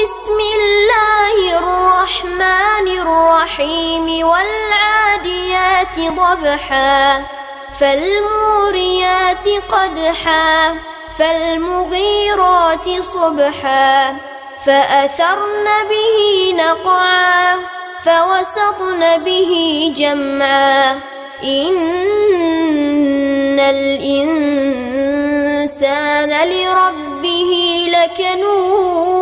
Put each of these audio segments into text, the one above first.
بسم الله الرحمن الرحيم والعاديات ضبحا فالموريات قدحا فالمغيرات صبحا فأثرن به نقعا فوسطن به جمعا إن الإنسان لربه لكنود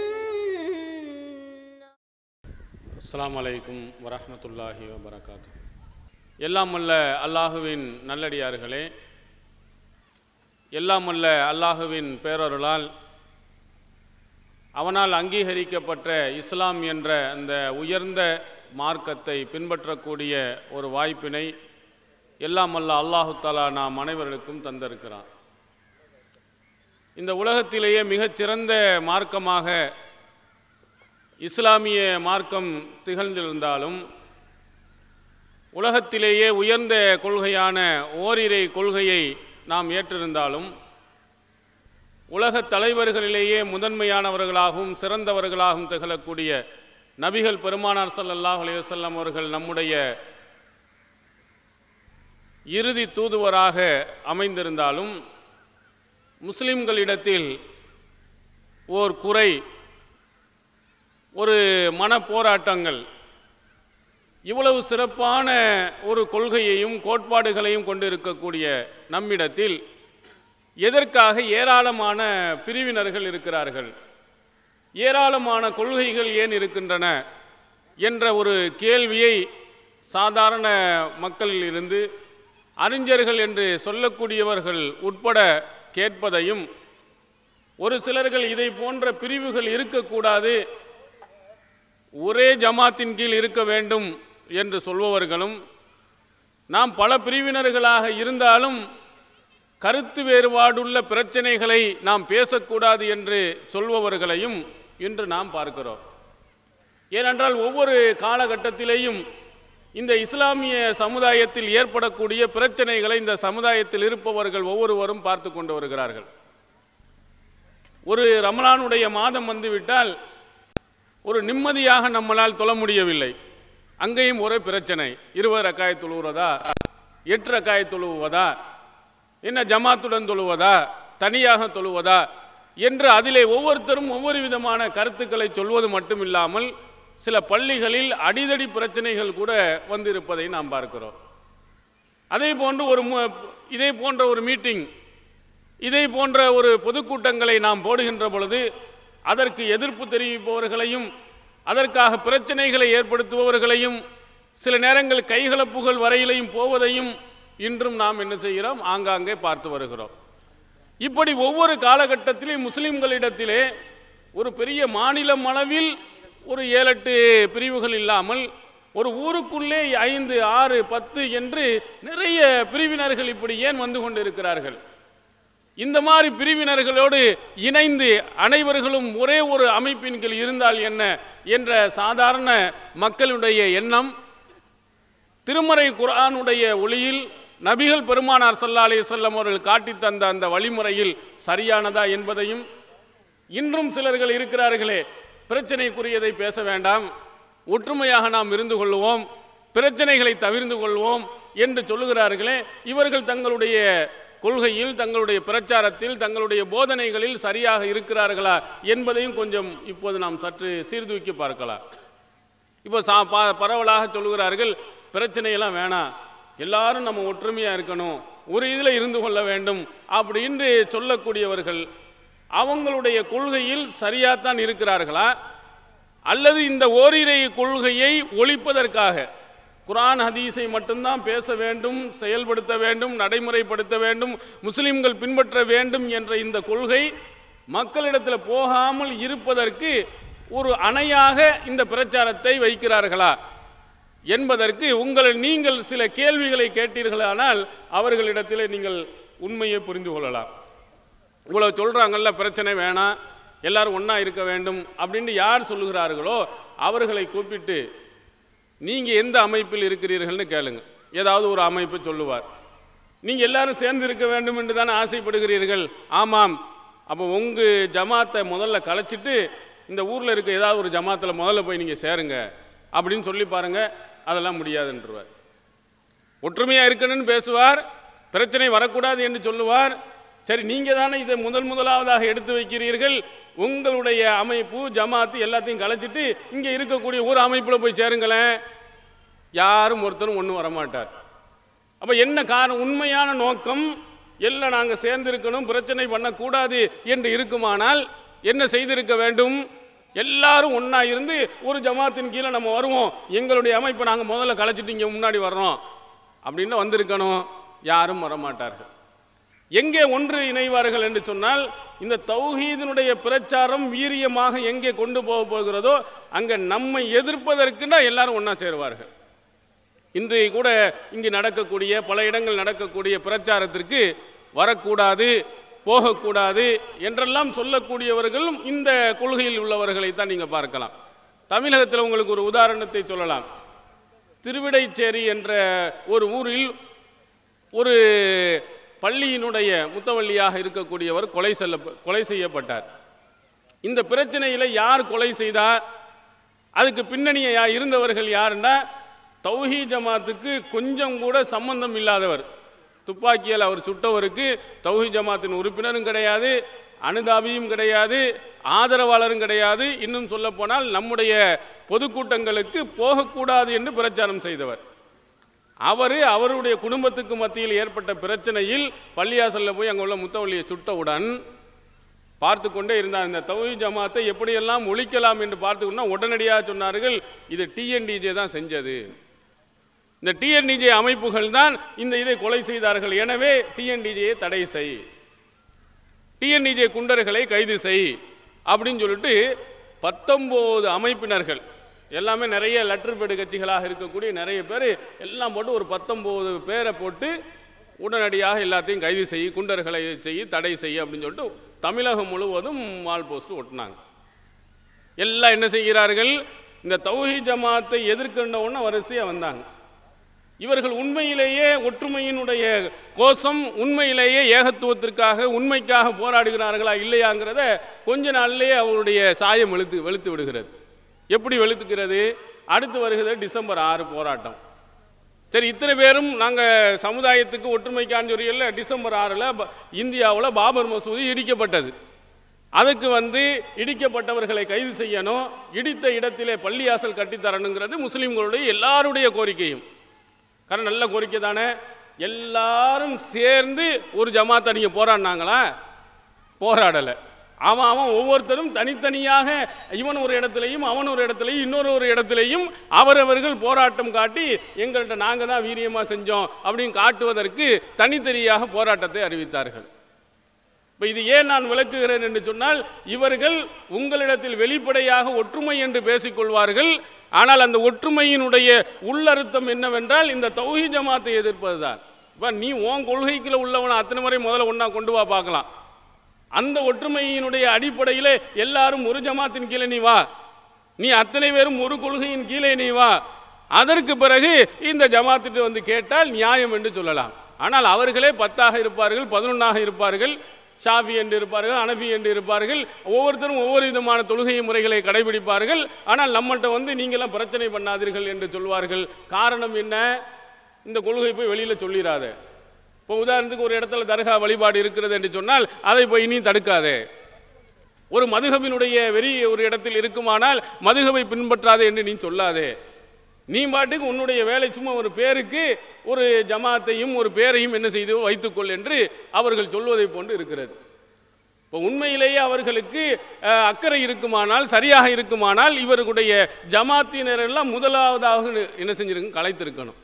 அஸ்லாம் வலைக்கும் வரமத்துல்லாஹி வபரகாத்து எல்லாம் அல்ல அல்லாஹுவின் நல்லடியார்களே எல்லாம் அல்ல அல்லாஹுவின் பேரொருளால் அவனால் அங்கீகரிக்கப்பட்ட இஸ்லாம் என்ற அந்த உயர்ந்த மார்க்கத்தை பின்பற்றக்கூடிய ஒரு வாய்ப்பினை எல்லாம் அல்ல அல்லாஹு தாலா நாம் அனைவருக்கும் தந்திருக்கிறான் இந்த உலகத்திலேயே மிகச்சிறந்த மார்க்கமாக இஸ்லாமிய மார்க்கம் திகழ்ந்திருந்தாலும் உலகத்திலேயே உயர்ந்த கொள்கையான ஓரிரை கொள்கையை நாம் ஏற்றிருந்தாலும் உலக தலைவர்களிலேயே முதன்மையானவர்களாகவும் சிறந்தவர்களாகவும் திகழக்கூடிய நபிகள் பெருமானார் சல்லாஹ் அலைவசல்லம் அவர்கள் நம்முடைய இறுதி தூதுவராக அமைந்திருந்தாலும் முஸ்லிம்களிடத்தில் ஓர் குறை ஒரு மன போராட்டங்கள் இவ்வளவு சிறப்பான ஒரு கொள்கையையும் கோட்பாடுகளையும் கொண்டிருக்கக்கூடிய நம்மிடத்தில் எதற்காக ஏராளமான பிரிவினர்கள் இருக்கிறார்கள் ஏராளமான கொள்கைகள் ஏன் இருக்கின்றன என்ற ஒரு கேள்வியை சாதாரண மக்களிலிருந்து அறிஞர்கள் என்று சொல்லக்கூடியவர்கள் உட்பட கேட்பதையும் ஒரு சிலர்கள் இதை போன்ற பிரிவுகள் இருக்கக்கூடாது ஒரே ஜமாத்தின் கீழ் இருக்க வேண்டும் என்று சொல்பவர்களும் நாம் பல பிரிவினர்களாக இருந்தாலும் கருத்து வேறுபாடுள்ள பிரச்சனைகளை நாம் பேசக்கூடாது என்று சொல்பவர்களையும் இன்று நாம் பார்க்கிறோம் ஏனென்றால் ஒவ்வொரு காலகட்டத்திலேயும் இந்த இஸ்லாமிய சமுதாயத்தில் ஏற்படக்கூடிய பிரச்சனைகளை இந்த சமுதாயத்தில் இருப்பவர்கள் ஒவ்வொருவரும் பார்த்து கொண்டு வருகிறார்கள் ஒரு ரமலானுடைய மாதம் வந்துவிட்டால் ஒரு நிம்மதியாக நம்மளால் தொழ முடியவில்லை அங்கேயும் ஒரே பிரச்சனை இருபது ரக்காய தொழுகிறதா எட்டு ரக்காய தொழுவதா என்ன ஜமாத்துடன் தொழுவதா தனியாக தொழுவதா என்று அதிலே ஒவ்வொருத்தரும் ஒவ்வொரு விதமான கருத்துக்களை சொல்வது மட்டும் சில பள்ளிகளில் அடிதடி பிரச்சனைகள் கூட வந்திருப்பதை நாம் பார்க்கிறோம் அதே போன்று ஒரு இதே போன்ற ஒரு மீட்டிங் இதே போன்ற ஒரு பொதுக்கூட்டங்களை நாம் போடுகின்ற பொழுது அதற்கு எதிர்ப்பு தெரிவிப்பவர்களையும் அதற்காக பிரச்சனைகளை ஏற்படுத்துபவர்களையும் சில நேரங்கள் கைகலப்புகள் வரையிலையும் போவதையும் இன்றும் நாம் என்ன செய்கிறோம் ஆங்காங்கே பார்த்து வருகிறோம் இப்படி ஒவ்வொரு காலகட்டத்திலே முஸ்லிம்களிடத்திலே ஒரு பெரிய மாநிலம் அளவில் ஒரு ஏழெட்டு பிரிவுகள் இல்லாமல் ஒரு ஊருக்குள்ளே ஐந்து ஆறு பத்து என்று நிறைய பிரிவினர்கள் இப்படி ஏன் வந்து கொண்டிருக்கிறார்கள் இந்த மாதிரி பிரிவினர்களோடு இணைந்து அனைவர்களும் ஒரே ஒரு அமைப்பின் கீழ் இருந்தால் என்ன என்ற சாதாரண மக்களுடைய எண்ணம் திருமறை குரானுடைய ஒளியில் நபிகள் பெருமானார் சல்லா அலி சொல்லம் அவர்கள் காட்டி தந்த அந்த வழிமுறையில் சரியானதா என்பதையும் இன்றும் சிலர்கள் இருக்கிறார்களே பிரச்சனைக்குரியதை பேச வேண்டாம் ஒற்றுமையாக நாம் இருந்து கொள்வோம் பிரச்சனைகளை தவிர்ந்து கொள்வோம் என்று சொல்லுகிறார்களே இவர்கள் தங்களுடைய கொள்கையில் தங்களுடைய பிரச்சாரத்தில் தங்களுடைய போதனைகளில் சரியாக இருக்கிறார்களா என்பதையும் கொஞ்சம் இப்போது நாம் சற்று சீர்தூக்கி பார்க்கலாம் இப்போ சா பா பரவலாக சொல்கிறார்கள் பிரச்சனையெல்லாம் வேணாம் எல்லாரும் நம்ம ஒற்றுமையாக இருக்கணும் ஒரு இதில் இருந்து கொள்ள வேண்டும் அப்படின்னு சொல்லக்கூடியவர்கள் அவங்களுடைய கொள்கையில் சரியாகத்தான் இருக்கிறார்களா அல்லது இந்த ஓரிரை கொள்கையை ஒழிப்பதற்காக குரான் ஹதீஸை மட்டும்தான் பேச வேண்டும் செயல்படுத்த வேண்டும் நடைமுறைப்படுத்த வேண்டும் முஸ்லிம்கள் பின்பற்ற வேண்டும் என்ற இந்த கொள்கை மக்களிடத்தில் போகாமல் இருப்பதற்கு ஒரு அணையாக இந்த பிரச்சாரத்தை வைக்கிறார்களா என்பதற்கு உங்கள் நீங்கள் சில கேள்விகளை கேட்டீர்களானால் அவர்களிடத்தில் நீங்கள் உண்மையை புரிந்து கொள்ளலாம் இவ்வளோ சொல்கிறாங்கல்ல பிரச்சனை வேணாம் எல்லாரும் ஒன்றா இருக்க வேண்டும் அப்படின்னு யார் சொல்லுகிறார்களோ அவர்களை கூப்பிட்டு நீங்கள் எந்த அமைப்பில் இருக்கிறீர்கள்னு கேளுங்க ஏதாவது ஒரு அமைப்பு சொல்லுவார் நீங்கள் எல்லாரும் சேர்ந்து இருக்க வேண்டும் என்று தானே ஆசைப்படுகிறீர்கள் ஆமாம் அப்போ உங்கள் ஜமாத்தை முதல்ல கலைச்சிட்டு இந்த ஊரில் இருக்க ஏதாவது ஒரு ஜமாத்தில் முதல்ல போய் நீங்கள் சேருங்க அப்படின்னு சொல்லி பாருங்கள் அதெல்லாம் முடியாதுன்றவர் ஒற்றுமையாக இருக்கணும்னு பேசுவார் பிரச்சனை வரக்கூடாது என்று சொல்லுவார் சரி நீங்கள் தானே இதை முதல் முதலாவதாக எடுத்து வைக்கிறீர்கள் உங்களுடைய அமைப்பு ஜமாத்து எல்லாத்தையும் கலைச்சிட்டு இங்கே இருக்கக்கூடிய ஒரு அமைப்பில் போய் சேருங்களேன் யாரும் ஒருத்தரும் ஒன்றும் வரமாட்டார் அப்போ என்ன காரணம் உண்மையான நோக்கம் எல்லாம் நாங்கள் சேர்ந்திருக்கணும் பிரச்சனை பண்ணக்கூடாது என்று இருக்குமானால் என்ன செய்திருக்க வேண்டும் எல்லாரும் ஒன்றா இருந்து ஒரு ஜமாத்தின் கீழே நம்ம வருவோம் எங்களுடைய அமைப்பை நாங்கள் முதல்ல கலைச்சிட்டு இங்கே முன்னாடி வர்றோம் அப்படின்னு வந்திருக்கணும் யாரும் வரமாட்டார்கள் எங்கே ஒன்று இணைவார்கள் என்று சொன்னால் இந்த தௌஹீதினுடைய பிரச்சாரம் வீரியமாக எங்கே கொண்டு போக போகிறதோ அங்கே நம்மை எதிர்ப்பதற்குன்னா எல்லாரும் ஒன்றா சேருவார்கள் இன்றைய கூட இங்கு நடக்கக்கூடிய பல இடங்கள் நடக்கக்கூடிய பிரச்சாரத்திற்கு வரக்கூடாது போகக்கூடாது என்றெல்லாம் சொல்லக்கூடியவர்களும் இந்த கொள்கையில் உள்ளவர்களை தான் நீங்கள் பார்க்கலாம் தமிழகத்தில் உங்களுக்கு ஒரு உதாரணத்தை சொல்லலாம் திருவிடைச்சேரி என்ற ஒரு ஊரில் ஒரு பள்ளியினுடைய முத்தவள்ளியாக இருக்கக்கூடியவர் கொலை செல்ல கொலை செய்யப்பட்டார் இந்த பிரச்சனையில் யார் கொலை செய்தார் அதுக்கு பின்னணியை யார் இருந்தவர்கள் யாருன்னா தௌஹி ஜமாத்துக்கு கொஞ்சம் கூட சம்பந்தம் இல்லாதவர் துப்பாக்கியால் அவர் சுட்டவருக்கு தௌஹி ஜமாத்தின் உறுப்பினரும் கிடையாது அனுதாபியும் கிடையாது ஆதரவாளரும் கிடையாது இன்னும் சொல்லப்போனால் நம்முடைய பொதுக்கூட்டங்களுக்கு போகக்கூடாது என்று பிரச்சாரம் செய்தவர் அவர் அவருடைய குடும்பத்துக்கு மத்தியில் ஏற்பட்ட பிரச்சனையில் பள்ளியாசலில் போய் அங்கே உள்ள முத்தவள்ளியை சுட்டவுடன் பார்த்து கொண்டே இருந்தார் இந்த தவி ஜமாத்தை எப்படியெல்லாம் ஒழிக்கலாம் என்று பார்த்துக்கணும்னா உடனடியாக சொன்னார்கள் இது டிஎன்டிஜே தான் செஞ்சது இந்த டிஎன்டிஜே அமைப்புகள் தான் இந்த இதை கொலை செய்தார்கள் எனவே டிஎன்டிஜே தடை செய் டிஎன்டிஜே குண்டர்களை கைது செய் அப்படின்னு சொல்லிட்டு பத்தொம்போது அமைப்பினர்கள் எல்லாமே நிறைய லெட்டர் பேடு கட்சிகளாக இருக்கக்கூடிய நிறைய பேர் எல்லாம் போட்டு ஒரு பத்தொம்போது பேரை போட்டு உடனடியாக எல்லாத்தையும் கைது செய்ய குண்டர்களை செய்ய தடை செய்ய அப்படின்னு சொல்லிட்டு தமிழகம் முழுவதும் வால் போஸ்ட் ஒட்டினாங்க எல்லாம் என்ன செய்கிறார்கள் இந்த தௌஹி ஜமாத்தை எதிர்க்கின்றவுன்னு வரிசையாக வந்தாங்க இவர்கள் உண்மையிலேயே ஒற்றுமையினுடைய கோஷம் உண்மையிலேயே ஏகத்துவத்திற்காக உண்மைக்காக போராடுகிறார்களா இல்லையாங்கிறத கொஞ்ச நாள்லேயே அவருடைய சாயம் வெளுத்து வெளுத்து விடுகிறது எப்படி வெளுத்துக்கிறது அடுத்து வருகிறது டிசம்பர் ஆறு போராட்டம் சரி இத்தனை பேரும் நாங்கள் சமுதாயத்துக்கு ஒற்றுமைக்கான்னு சொல்லியில் டிசம்பர் ஆறில் இந்தியாவில் பாபர் மசூதி இடிக்கப்பட்டது அதுக்கு வந்து இடிக்கப்பட்டவர்களை கைது செய்யணும் இடித்த இடத்திலே பள்ளியாசல் கட்டித்தரணுங்கிறது முஸ்லீம்களுடைய எல்லாருடைய கோரிக்கையும் காரணம் நல்ல கோரிக்கை தானே எல்லாரும் சேர்ந்து ஒரு ஜமாத்தை நீங்கள் போராடினாங்களா போராடலை அவன் அவன் ஒவ்வொருத்தரும் தனித்தனியாக இவன் ஒரு இடத்துலையும் அவன் ஒரு இடத்துலையும் இன்னொரு ஒரு இடத்துலையும் அவரவர்கள் போராட்டம் காட்டி எங்கள்கிட்ட நாங்கள் தான் வீரியமாக செஞ்சோம் அப்படின்னு காட்டுவதற்கு தனித்தனியாக போராட்டத்தை அறிவித்தார்கள் இப்போ இது ஏன் நான் விளக்குகிறேன் என்று சொன்னால் இவர்கள் உங்களிடத்தில் வெளிப்படையாக ஒற்றுமை என்று பேசிக்கொள்வார்கள் ஆனால் அந்த ஒற்றுமையினுடைய உள்ளர்த்தம் என்னவென்றால் இந்த தௌஹி ஜமாத்தை எதிர்ப்பதுதான் இப்போ நீ உன் கொள்கைக்குள்ளே உள்ளவனை அத்தனை முறை முதல்ல ஒன்றா கொண்டு வா பார்க்கலாம் அந்த ஒற்றுமையினுடைய அடிப்படையில் எல்லாரும் ஒரு ஜமாத்தின் கீழே நீ வா நீ அத்தனை பேரும் ஒரு கொள்கையின் கீழே நீ வா அதற்கு பிறகு இந்த ஜமாத்திட்டு வந்து கேட்டால் நியாயம் என்று சொல்லலாம் ஆனால் அவர்களே பத்தாக இருப்பார்கள் பதினொன்றாக இருப்பார்கள் ஷாஃபி என்று இருப்பார்கள் அனபி என்று இருப்பார்கள் ஒவ்வொருத்தரும் ஒவ்வொரு விதமான தொழுகை முறைகளை கடைபிடிப்பார்கள் ஆனால் நம்மள்கிட்ட வந்து நீங்களாம் பிரச்சனை பண்ணாதீர்கள் என்று சொல்வார்கள் காரணம் என்ன இந்த கொள்கை போய் வெளியில் சொல்லிடாத இப்போ உதாரணத்துக்கு ஒரு இடத்துல தர்கா வழிபாடு இருக்கிறது என்று சொன்னால் அதை போய் இனியும் தடுக்காதே ஒரு மதுகபினுடைய வெறி ஒரு இடத்தில் இருக்குமானால் மதுகபை பின்பற்றாதே என்று நீ சொல்லாதே நீ பாட்டுக்கு உன்னுடைய வேலை சும்மா ஒரு பேருக்கு ஒரு ஜமாத்தையும் ஒரு பேரையும் என்ன செய்து வைத்துக்கொள் என்று அவர்கள் சொல்வதை போன்று இருக்கிறது இப்போ உண்மையிலேயே அவர்களுக்கு அக்கறை இருக்குமானால் சரியாக இருக்குமானால் இவர்களுடைய ஜமாத்தினரெல்லாம் முதலாவதாக என்ன செஞ்சிருக்கும் கலைத்திருக்கணும்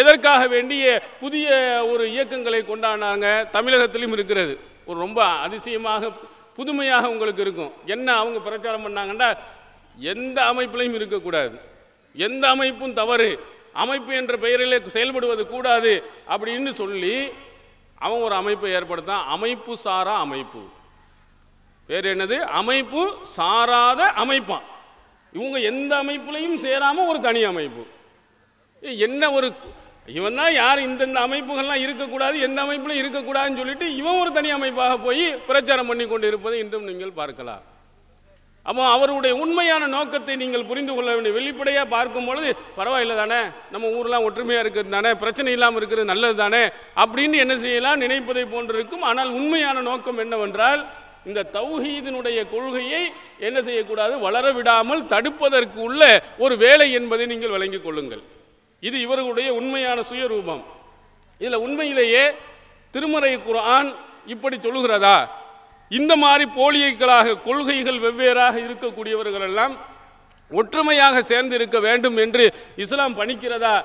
எதற்காக வேண்டிய புதிய ஒரு இயக்கங்களை கொண்டாடினாங்க தமிழகத்திலும் இருக்கிறது ஒரு ரொம்ப அதிசயமாக புதுமையாக உங்களுக்கு இருக்கும் என்ன அவங்க பிரச்சாரம் பண்ணாங்கன்னா எந்த அமைப்பிலையும் இருக்கக்கூடாது எந்த அமைப்பும் தவறு அமைப்பு என்ற பெயரிலே செயல்படுவது கூடாது அப்படின்னு சொல்லி அவன் ஒரு அமைப்பை ஏற்படுத்தான் அமைப்பு சாரா அமைப்பு பேர் என்னது அமைப்பு சாராத அமைப்பான் இவங்க எந்த அமைப்புலையும் சேராமல் ஒரு தனி அமைப்பு என்ன ஒரு இவன் தான் யார் இந்தந்த அமைப்புகள்லாம் இருக்கக்கூடாது எந்த அமைப்பிலும் இருக்கக்கூடாதுன்னு சொல்லிட்டு இவன் ஒரு தனி அமைப்பாக போய் பிரச்சாரம் பண்ணி கொண்டு இருப்பதை இன்றும் நீங்கள் பார்க்கலாம் அப்போ அவருடைய உண்மையான நோக்கத்தை நீங்கள் புரிந்து கொள்ள வேண்டிய வெளிப்படையாக பார்க்கும் பொழுது பரவாயில்ல தானே நம்ம ஊரெலாம் ஒற்றுமையாக இருக்கிறது தானே பிரச்சனை இல்லாமல் இருக்கிறது நல்லது தானே அப்படின்னு என்ன செய்யலாம் நினைப்பதை போன்றிருக்கும் ஆனால் உண்மையான நோக்கம் என்னவென்றால் இந்த தௌஹீதினுடைய கொள்கையை என்ன செய்யக்கூடாது வளர விடாமல் தடுப்பதற்கு உள்ள ஒரு வேலை என்பதை நீங்கள் வழங்கிக் கொள்ளுங்கள் இது இவர்களுடைய உண்மையான சுயரூபம் இதில் உண்மையிலேயே திருமறை குரான் இப்படி சொல்லுகிறதா இந்த மாதிரி போலியைகளாக கொள்கைகள் வெவ்வேறாக இருக்கக்கூடியவர்கள் எல்லாம் ஒற்றுமையாக சேர்ந்து இருக்க வேண்டும் என்று இஸ்லாம் பணிக்கிறதா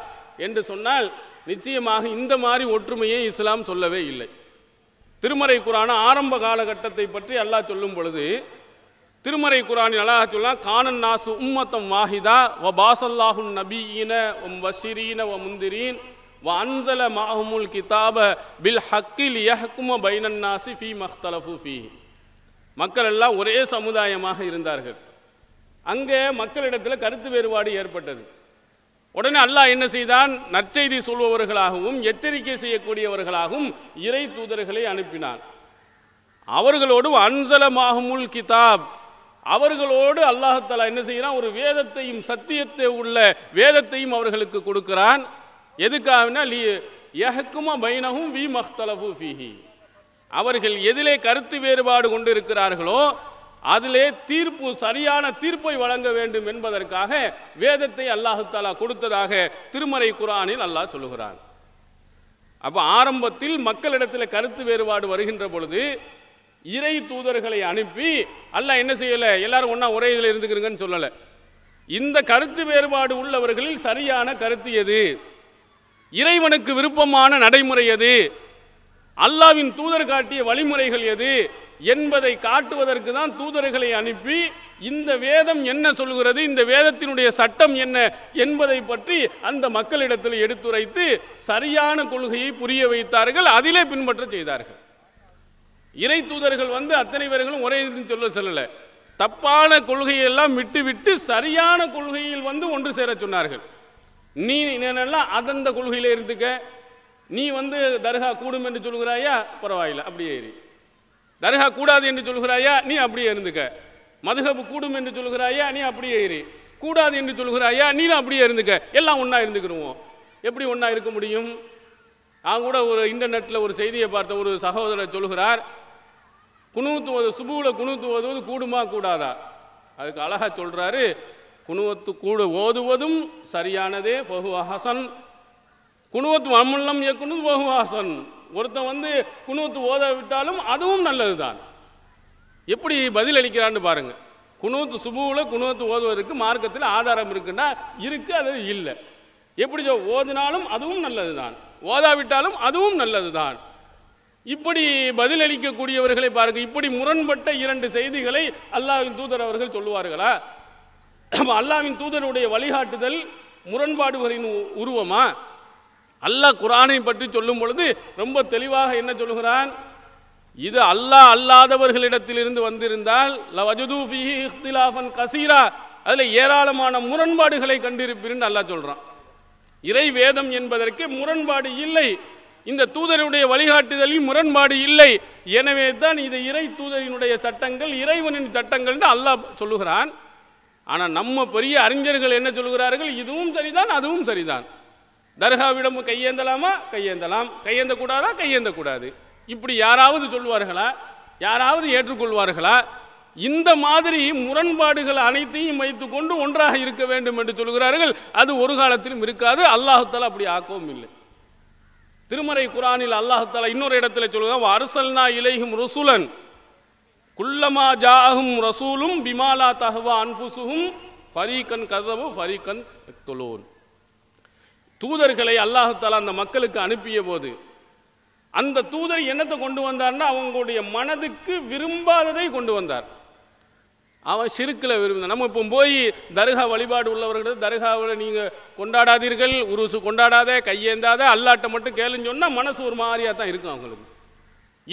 என்று சொன்னால் நிச்சயமாக இந்த மாதிரி ஒற்றுமையை இஸ்லாம் சொல்லவே இல்லை திருமறை குரான ஆரம்ப காலகட்டத்தை பற்றி அல்லாஹ் சொல்லும் பொழுது திருமறை குரானி அழகாக சொல்லலாம் காணன் நாசு உம்மத்தம் வாஹிதா வ பாசல்லாஹுன் நபீன ஒம் வஷிரீன வ முந்திரீன் வ அன்சல மாஹமுல் கிதாப பில் ஹக்கில் யஹ்கும பைனன் நாசி ஃபி மஹ்தலஃபு ஃபி மக்கள் எல்லாம் ஒரே சமுதாயமாக இருந்தார்கள் அங்கே மக்களிடத்தில் கருத்து வேறுபாடு ஏற்பட்டது உடனே அல்லாஹ் என்ன செய்தான் நற்செய்தி சொல்பவர்களாகவும் எச்சரிக்கை செய்யக்கூடியவர்களாகவும் இறை தூதர்களை அனுப்பினான் அவர்களோடு மாஹமுல் கிதாப் அவர்களோடு அல்லாஹத்தாலா என்ன செய்கிறான் ஒரு வேதத்தையும் சத்தியத்தை உள்ள வேதத்தையும் அவர்களுக்கு கொடுக்கிறான் எதுக்காகனா லீ எஹக்குமா பைனகும் வி மஹ்தலஃபு ஃபிஹி அவர்கள் எதிலே கருத்து வேறுபாடு கொண்டு இருக்கிறார்களோ அதிலே தீர்ப்பு சரியான தீர்ப்பை வழங்க வேண்டும் என்பதற்காக வேதத்தை அல்லாஹாலா கொடுத்ததாக திருமறை குரானில் அல்லாஹ் சொல்லுகிறான் அப்போ ஆரம்பத்தில் மக்களிடத்தில் கருத்து வேறுபாடு வருகின்ற பொழுது இறை தூதர்களை அனுப்பி அல்லாஹ் என்ன செய்யலை எல்லாரும் ஒன்றா ஒரே இதில் இருந்துக்கிறீங்கன்னு சொல்லலை இந்த கருத்து வேறுபாடு உள்ளவர்களில் சரியான கருத்து எது இறைவனுக்கு விருப்பமான நடைமுறை எது அல்லாவின் தூதர் காட்டிய வழிமுறைகள் எது என்பதை காட்டுவதற்கு தான் தூதர்களை அனுப்பி இந்த வேதம் என்ன சொல்கிறது இந்த வேதத்தினுடைய சட்டம் என்ன என்பதை பற்றி அந்த மக்களிடத்தில் எடுத்துரைத்து சரியான கொள்கையை புரிய வைத்தார்கள் அதிலே பின்பற்ற செய்தார்கள் இறை தூதர்கள் வந்து அத்தனை பேர்களும் ஒரே இதுன்னு சொல்ல சொல்லலை தப்பான கொள்கையெல்லாம் விட்டுவிட்டு சரியான கொள்கையில் வந்து ஒன்று சேர சொன்னார்கள் நீ என்னெல்லாம் அதந்த கொள்கையில் இருந்துக்க நீ வந்து தர்கா கூடும் என்று சொல்கிறாயா பரவாயில்ல அப்படியே இரு தர்கா கூடாது என்று சொல்கிறாயா நீ அப்படியே இருந்துக்க மதுகபு கூடும் என்று சொல்கிறாயா நீ அப்படியே இரு கூடாது என்று சொல்கிறாயா நீ அப்படியே இருந்துக்க எல்லாம் ஒன்றா இருந்துக்கிடுவோம் எப்படி ஒன்றா இருக்க முடியும் நான் கூட ஒரு இன்டர்நெட்டில் ஒரு செய்தியை பார்த்த ஒரு சகோதரர் சொல்கிறார் குணூத்து சுபுவில் குணூத்து ஓதுவது கூடுமா கூடாதா அதுக்கு அழகாக சொல்கிறாரு குணுவத்து கூடு ஓதுவதும் சரியானதே ஃபஹு குணுவத்து அமுல்லம் இயக்குனது ஃபஹு ஒருத்தன் வந்து குணுவத்து ஓத விட்டாலும் அதுவும் நல்லது தான் எப்படி பதில் அளிக்கிறான்னு பாருங்கள் குணுவத்து சுபுவில் குணுவத்து ஓதுவதற்கு மார்க்கத்தில் ஆதாரம் இருக்குன்னா இருக்குது அது இல்லை எப்படி ஓதினாலும் அதுவும் நல்லது தான் ஓதாவிட்டாலும் அதுவும் நல்லது தான் இப்படி பதிலளிக்கக்கூடியவர்களை பாருங்க இப்படி முரண்பட்ட இரண்டு செய்திகளை அல்லாவின் தூதர் அவர்கள் சொல்லுவார்களா அல்லாவின் தூதருடைய வழிகாட்டுதல் முரண்பாடுகளின் உருவமா அல்லாஹ் குரானை பற்றி சொல்லும் பொழுது ரொம்ப தெளிவாக என்ன சொல்கிறான் இது அல்லாஹ் அல்லாதவர்களிடத்திலிருந்து வந்திருந்தால் லவஜுதூஃபிஹிலாஃபன் கசீரா அதில் ஏராளமான முரண்பாடுகளை கண்டிருப்பீர்னு அல்லாஹ் சொல்கிறான் இறை வேதம் என்பதற்கு முரண்பாடு இல்லை இந்த தூதருடைய வழிகாட்டுதலில் முரண்பாடு இல்லை எனவே தான் இது இறை தூதரினுடைய சட்டங்கள் இறைவனின் சட்டங்கள்னு அல்லாஹ் சொல்லுகிறான் ஆனால் நம்ம பெரிய அறிஞர்கள் என்ன சொல்கிறார்கள் இதுவும் சரிதான் அதுவும் சரிதான் தர்காவிடம் கையேந்தலாமா கையேந்தலாம் கையேந்தக்கூடாதா கையேந்தக்கூடாது இப்படி யாராவது சொல்வார்களா யாராவது ஏற்றுக்கொள்வார்களா இந்த மாதிரி முரண்பாடுகள் அனைத்தையும் வைத்துக்கொண்டு ஒன்றாக இருக்க வேண்டும் என்று சொல்கிறார்கள் அது ஒரு காலத்திலும் இருக்காது அல்லாஹுத்தால் அப்படி ஆக்கவும் இல்லை திருமறை குரானில் அல்லாஹால இன்னொரு இடத்துல சொல்லுவாங்க அரசல்னா இலையும் ரசுலன் குல்லமா ஜாகும் ரசூலும் பிமாலா தஹ்வா அன்புசுகும் ஃபரீகன் கதவு ஃபரீகன் தொலோன் தூதர்களை அல்லாஹால அந்த மக்களுக்கு அனுப்பிய போது அந்த தூதர் என்னத்தை கொண்டு வந்தார்னா அவங்களுடைய மனதுக்கு விரும்பாததை கொண்டு வந்தார் அவன் சிறுக்கில் விரும்பினான் நம்ம இப்போ போய் தர்கா வழிபாடு உள்ளவர்கிட்ட தர்காவில் நீங்கள் கொண்டாடாதீர்கள் உருசு கொண்டாடாத கையேந்தாத அல்லாட்டை மட்டும் கேளுன்னு சொன்னால் மனசு ஒரு மாதிரியாக தான் இருக்கும் அவங்களுக்கு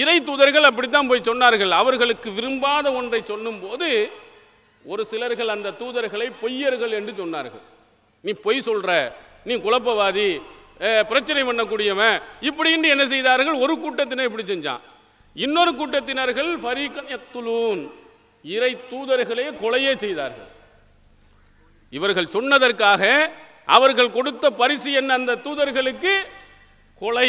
இறை தூதர்கள் அப்படித்தான் போய் சொன்னார்கள் அவர்களுக்கு விரும்பாத ஒன்றை சொல்லும்போது ஒரு சிலர்கள் அந்த தூதர்களை பொய்யர்கள் என்று சொன்னார்கள் நீ பொய் சொல்கிற நீ குழப்பவாதி பிரச்சனை பண்ணக்கூடியவன் இப்படின்னு என்ன செய்தார்கள் ஒரு கூட்டத்தினர் இப்படி செஞ்சான் இன்னொரு கூட்டத்தினர்கள் ஃபரீக்கன் எத்துலூன் இறை தூதர்களே கொலையே செய்தார்கள் இவர்கள் சொன்னதற்காக அவர்கள் கொடுத்த பரிசு என்ன அந்த தூதர்களுக்கு கொலை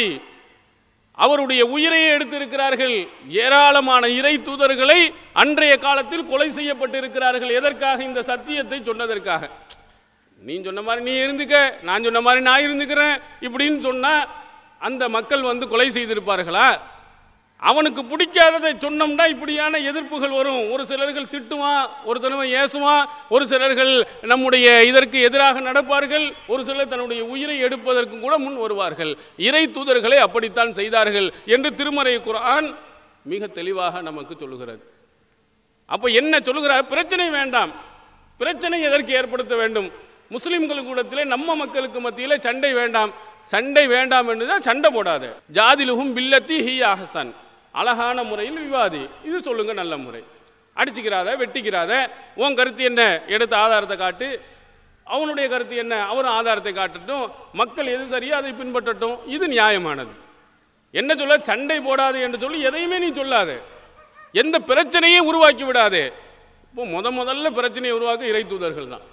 அவருடைய உயிரையே எடுத்திருக்கிறார்கள் ஏராளமான இறை தூதர்களை அன்றைய காலத்தில் கொலை செய்யப்பட்டிருக்கிறார்கள் எதற்காக இந்த சத்தியத்தை சொன்னதற்காக நீ சொன்ன மாதிரி நீ இருந்துக்க நான் சொன்ன மாதிரி நான் இருந்துக்கிறேன் இப்படின்னு சொன்னால் அந்த மக்கள் வந்து கொலை செய்திருப்பார்களா அவனுக்கு பிடிக்காததை சொன்னோம்னா இப்படியான எதிர்ப்புகள் வரும் ஒரு சிலர்கள் திட்டுவான் ஒரு தலைமை ஏசுவான் ஒரு சிலர்கள் நம்முடைய இதற்கு எதிராக நடப்பார்கள் ஒரு சிலர் தன்னுடைய உயிரை எடுப்பதற்கும் கூட முன் வருவார்கள் இறை தூதர்களை அப்படித்தான் செய்தார்கள் என்று திருமறை குரான் மிக தெளிவாக நமக்கு சொல்லுகிறது அப்போ என்ன சொல்கிறார் பிரச்சனை வேண்டாம் பிரச்சனை எதற்கு ஏற்படுத்த வேண்டும் முஸ்லீம்கள் கூடத்திலே நம்ம மக்களுக்கு மத்தியில் சண்டை வேண்டாம் சண்டை வேண்டாம் என்று தான் சண்டை போடாது ஜாதிலுகும் பில்லத்தி ஹி ஆஹசன் அழகான முறையில் விவாதி இது சொல்லுங்கள் நல்ல முறை அடிச்சுக்கிறாத வெட்டிக்கிறாத உன் கருத்து என்ன எடுத்த ஆதாரத்தை காட்டு அவனுடைய கருத்து என்ன அவரும் ஆதாரத்தை காட்டட்டும் மக்கள் எது சரியா அதை பின்பற்றட்டும் இது நியாயமானது என்ன சொல்ல சண்டை போடாது என்று சொல்லி எதையுமே நீ சொல்லாது எந்த பிரச்சனையும் உருவாக்கி விடாது இப்போ முத முதல்ல பிரச்சனையை உருவாக்க இறை தூதர்கள் தான்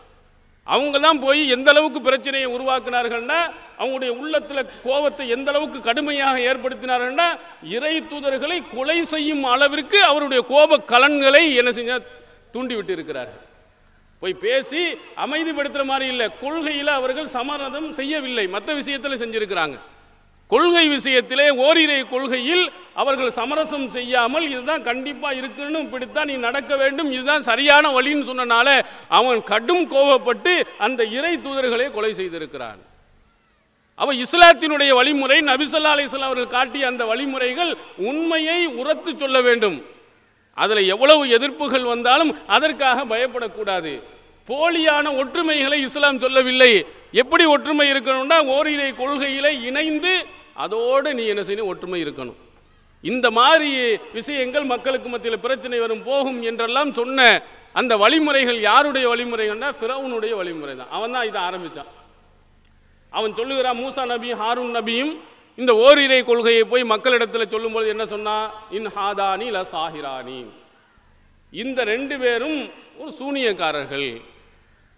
அவங்க தான் போய் எந்த அளவுக்கு பிரச்சனையை உருவாக்கினார்கள்னா அவங்களுடைய உள்ளத்தில் கோபத்தை எந்த அளவுக்கு கடுமையாக ஏற்படுத்தினார்கள்னா இறை தூதர்களை கொலை செய்யும் அளவிற்கு அவருடைய கோப கலன்களை என்ன செஞ்ச தூண்டிவிட்டு இருக்கிறார்கள் போய் பேசி அமைதிப்படுத்துகிற மாதிரி இல்லை கொள்கையில் அவர்கள் சமரதம் செய்யவில்லை மற்ற விஷயத்தில் செஞ்சுருக்கிறாங்க கொள்கை விஷயத்திலே ஓரிரை கொள்கையில் அவர்கள் சமரசம் செய்யாமல் இதுதான் கண்டிப்பாக இருக்குன்னு இப்படித்தான் நீ நடக்க வேண்டும் இதுதான் சரியான வழின்னு சொன்னனால அவன் கடும் கோபப்பட்டு அந்த இறை தூதர்களை கொலை செய்திருக்கிறான் அவன் இஸ்லாத்தினுடைய வழிமுறை நபிசல்லா அலிஸ்லாம் அவர்கள் காட்டிய அந்த வழிமுறைகள் உண்மையை உரத்து சொல்ல வேண்டும் அதில் எவ்வளவு எதிர்ப்புகள் வந்தாலும் அதற்காக பயப்படக்கூடாது போலியான ஒற்றுமைகளை இஸ்லாம் சொல்லவில்லை எப்படி ஒற்றுமை இருக்கணும்னா ஓரிரை கொள்கையிலே இணைந்து அதோடு நீ என்ன செய்யணும் ஒற்றுமை இருக்கணும் இந்த மாதிரி விஷயங்கள் மக்களுக்கு மத்தியில் பிரச்சனை வரும் போகும் என்றெல்லாம் சொன்ன அந்த வழிமுறைகள் யாருடைய வழிமுறைகள்னா ஃபிரவுனுடைய வழிமுறை தான் அவன் தான் இதை ஆரம்பித்தான் அவன் சொல்லுகிறான் மூசா நபியும் ஹாரூன் நபியும் இந்த ஓரிரை கொள்கையை போய் மக்களிடத்தில் சொல்லும்போது என்ன சொன்னான் இன் ஹாதானி ல சாஹிரானி இந்த ரெண்டு பேரும் ஒரு சூனியக்காரர்கள்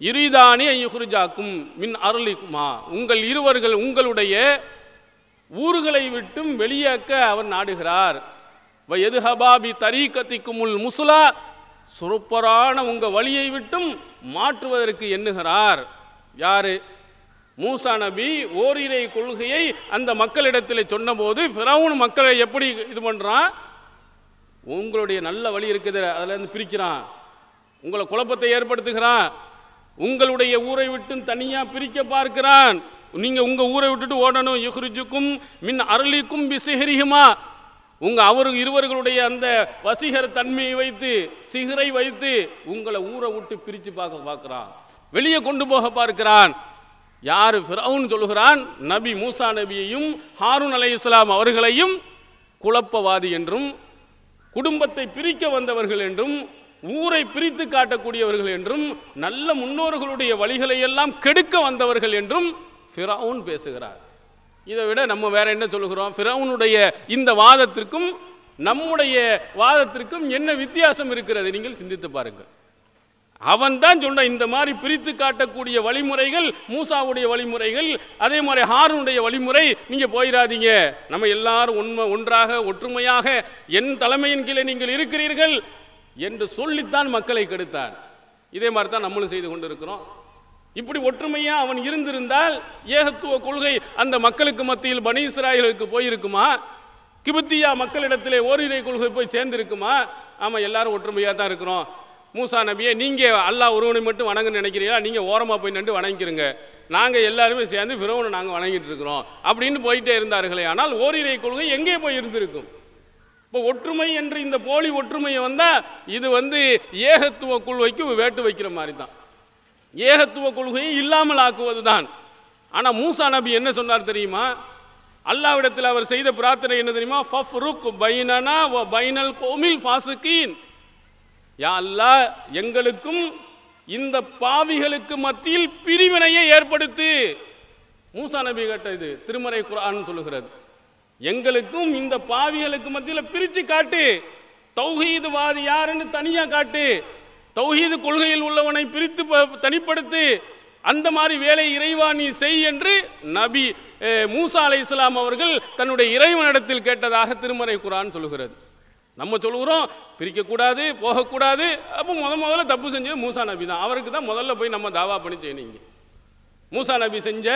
இரிதானி ஐயுகுருஜாக்கும் மின் அருளிக்குமா உங்கள் இருவர்கள் உங்களுடைய ஊர்களை விட்டும் வெளியாக்க அவர் நாடுகிறார் எது ஹபாபி தரீக்கத்திக்குமுல் முசுலா சுருப்பரான உங்கள் வழியை விட்டும் மாற்றுவதற்கு எண்ணுகிறார் யாரு மூசா நபி ஓரிரை கொள்கையை அந்த மக்களிடத்தில் சொன்னபோது ஃபிரவுன் மக்களை எப்படி இது பண்ணுறான் உங்களுடைய நல்ல வழி இருக்குது இருந்து பிரிக்கிறான் உங்களை குழப்பத்தை ஏற்படுத்துகிறான் உங்களுடைய ஊரை விட்டும் தனியாக பிரிக்க பார்க்கிறான் நீங்கள் உங்கள் ஊரை விட்டுட்டு ஓடணும் யுஹ்ரிஜுக்கும் மின் அருளிக்கும் பிசிஹரிகுமா உங்கள் அவரு இருவர்களுடைய அந்த வசீகர தன்மையை வைத்து சிகரை வைத்து உங்களை ஊரை விட்டு பிரித்து பார்க்க பார்க்குறான் வெளியே கொண்டு போக பார்க்கிறான் யார் ஃபிரவுன் சொல்கிறான் நபி மூசா நபியையும் ஹாரூன் அலை இஸ்லாம் அவர்களையும் குழப்பவாதி என்றும் குடும்பத்தை பிரிக்க வந்தவர்கள் என்றும் ஊரை பிரித்து காட்டக்கூடியவர்கள் என்றும் நல்ல முன்னோர்களுடைய வழிகளை எல்லாம் கெடுக்க வந்தவர்கள் என்றும் ஃபிரவுன் பேசுகிறார் இதை விட நம்ம வேற என்ன சொல்கிறோம் ஃபிரவுனுடைய இந்த வாதத்திற்கும் நம்முடைய வாதத்திற்கும் என்ன வித்தியாசம் இருக்கிறது நீங்கள் சிந்தித்து பாருங்கள் அவன் தான் சொன்ன இந்த மாதிரி பிரித்து காட்டக்கூடிய வழிமுறைகள் மூசாவுடைய வழிமுறைகள் அதே மாதிரி ஹாரனுடைய வழிமுறை நீங்கள் போயிடாதீங்க நம்ம எல்லாரும் உண்மை ஒன்றாக ஒற்றுமையாக என் தலைமையின் கீழே நீங்கள் இருக்கிறீர்கள் என்று சொல்லித்தான் மக்களை கெடுத்தார் இதே மாதிரி தான் நம்மளும் செய்து கொண்டிருக்கிறோம் இப்படி ஒற்றுமையா அவன் இருந்திருந்தால் ஏகத்துவ கொள்கை அந்த மக்களுக்கு மத்தியில் பனி இஸ்ராயலுக்கு போயிருக்குமா கிபத்தியா மக்களிடத்திலே ஓரிரை கொள்கை போய் சேர்ந்திருக்குமா ஆமாம் எல்லாரும் ஒற்றுமையாக தான் இருக்கிறோம் மூசா நபியை நீங்கள் அல்லா ஒருவனை மட்டும் வணங்க நினைக்கிறீங்களா நீங்கள் ஓரமாக போய் நின்று வணங்கிக்கிறங்க நாங்கள் எல்லாருமே சேர்ந்து ஃபிரோவனை நாங்கள் வணங்கிட்டு இருக்கிறோம் அப்படின்னு போயிட்டே இருந்தார்களே ஆனால் ஓரிரை கொள்கை எங்கே போய் இருந்திருக்கும் இப்போ ஒற்றுமை என்று இந்த போலி ஒற்றுமையை வந்தால் இது வந்து ஏகத்துவ கொள்கைக்கு வேட்டு வைக்கிற மாதிரி தான் ஏகத்துவ கொள்கையும் இல்லாமல் ஆக்குவது தான் ஆனால் மூசா நபி என்ன சொன்னார் தெரியுமா அல்லாவிடத்தில் அவர் செய்த பிரார்த்தனை என்ன தெரியுமா ஃபஃப் ருக் பைனனா பைனல் கோமில் ஃபாசுக்கீன் யா அல்லா எங்களுக்கும் இந்த பாவிகளுக்கு மத்தியில் பிரிவினையை ஏற்படுத்து மூசா நபி கேட்ட இது திருமறை குரான் சொல்லுகிறது எங்களுக்கும் இந்த பாவிகளுக்கு மத்தியில் பிரித்து காட்டு தௌஹீதுவாதி யாருன்னு தனியாக காட்டு தௌஹீது கொள்கையில் உள்ளவனை பிரித்து தனிப்படுத்து அந்த மாதிரி வேலை இறைவா நீ செய் என்று நபி மூசா அலை இஸ்லாம் அவர்கள் தன்னுடைய இறைவனிடத்தில் கேட்டதாக திருமறை குரான் சொல்லுகிறது நம்ம சொல்லுகிறோம் பிரிக்கக்கூடாது போகக்கூடாது அப்போ முத முதல்ல தப்பு செஞ்சது மூசா நபி தான் அவருக்கு தான் முதல்ல போய் நம்ம தாவா பண்ணி செய்யணுங்க மூசா நபி செஞ்ச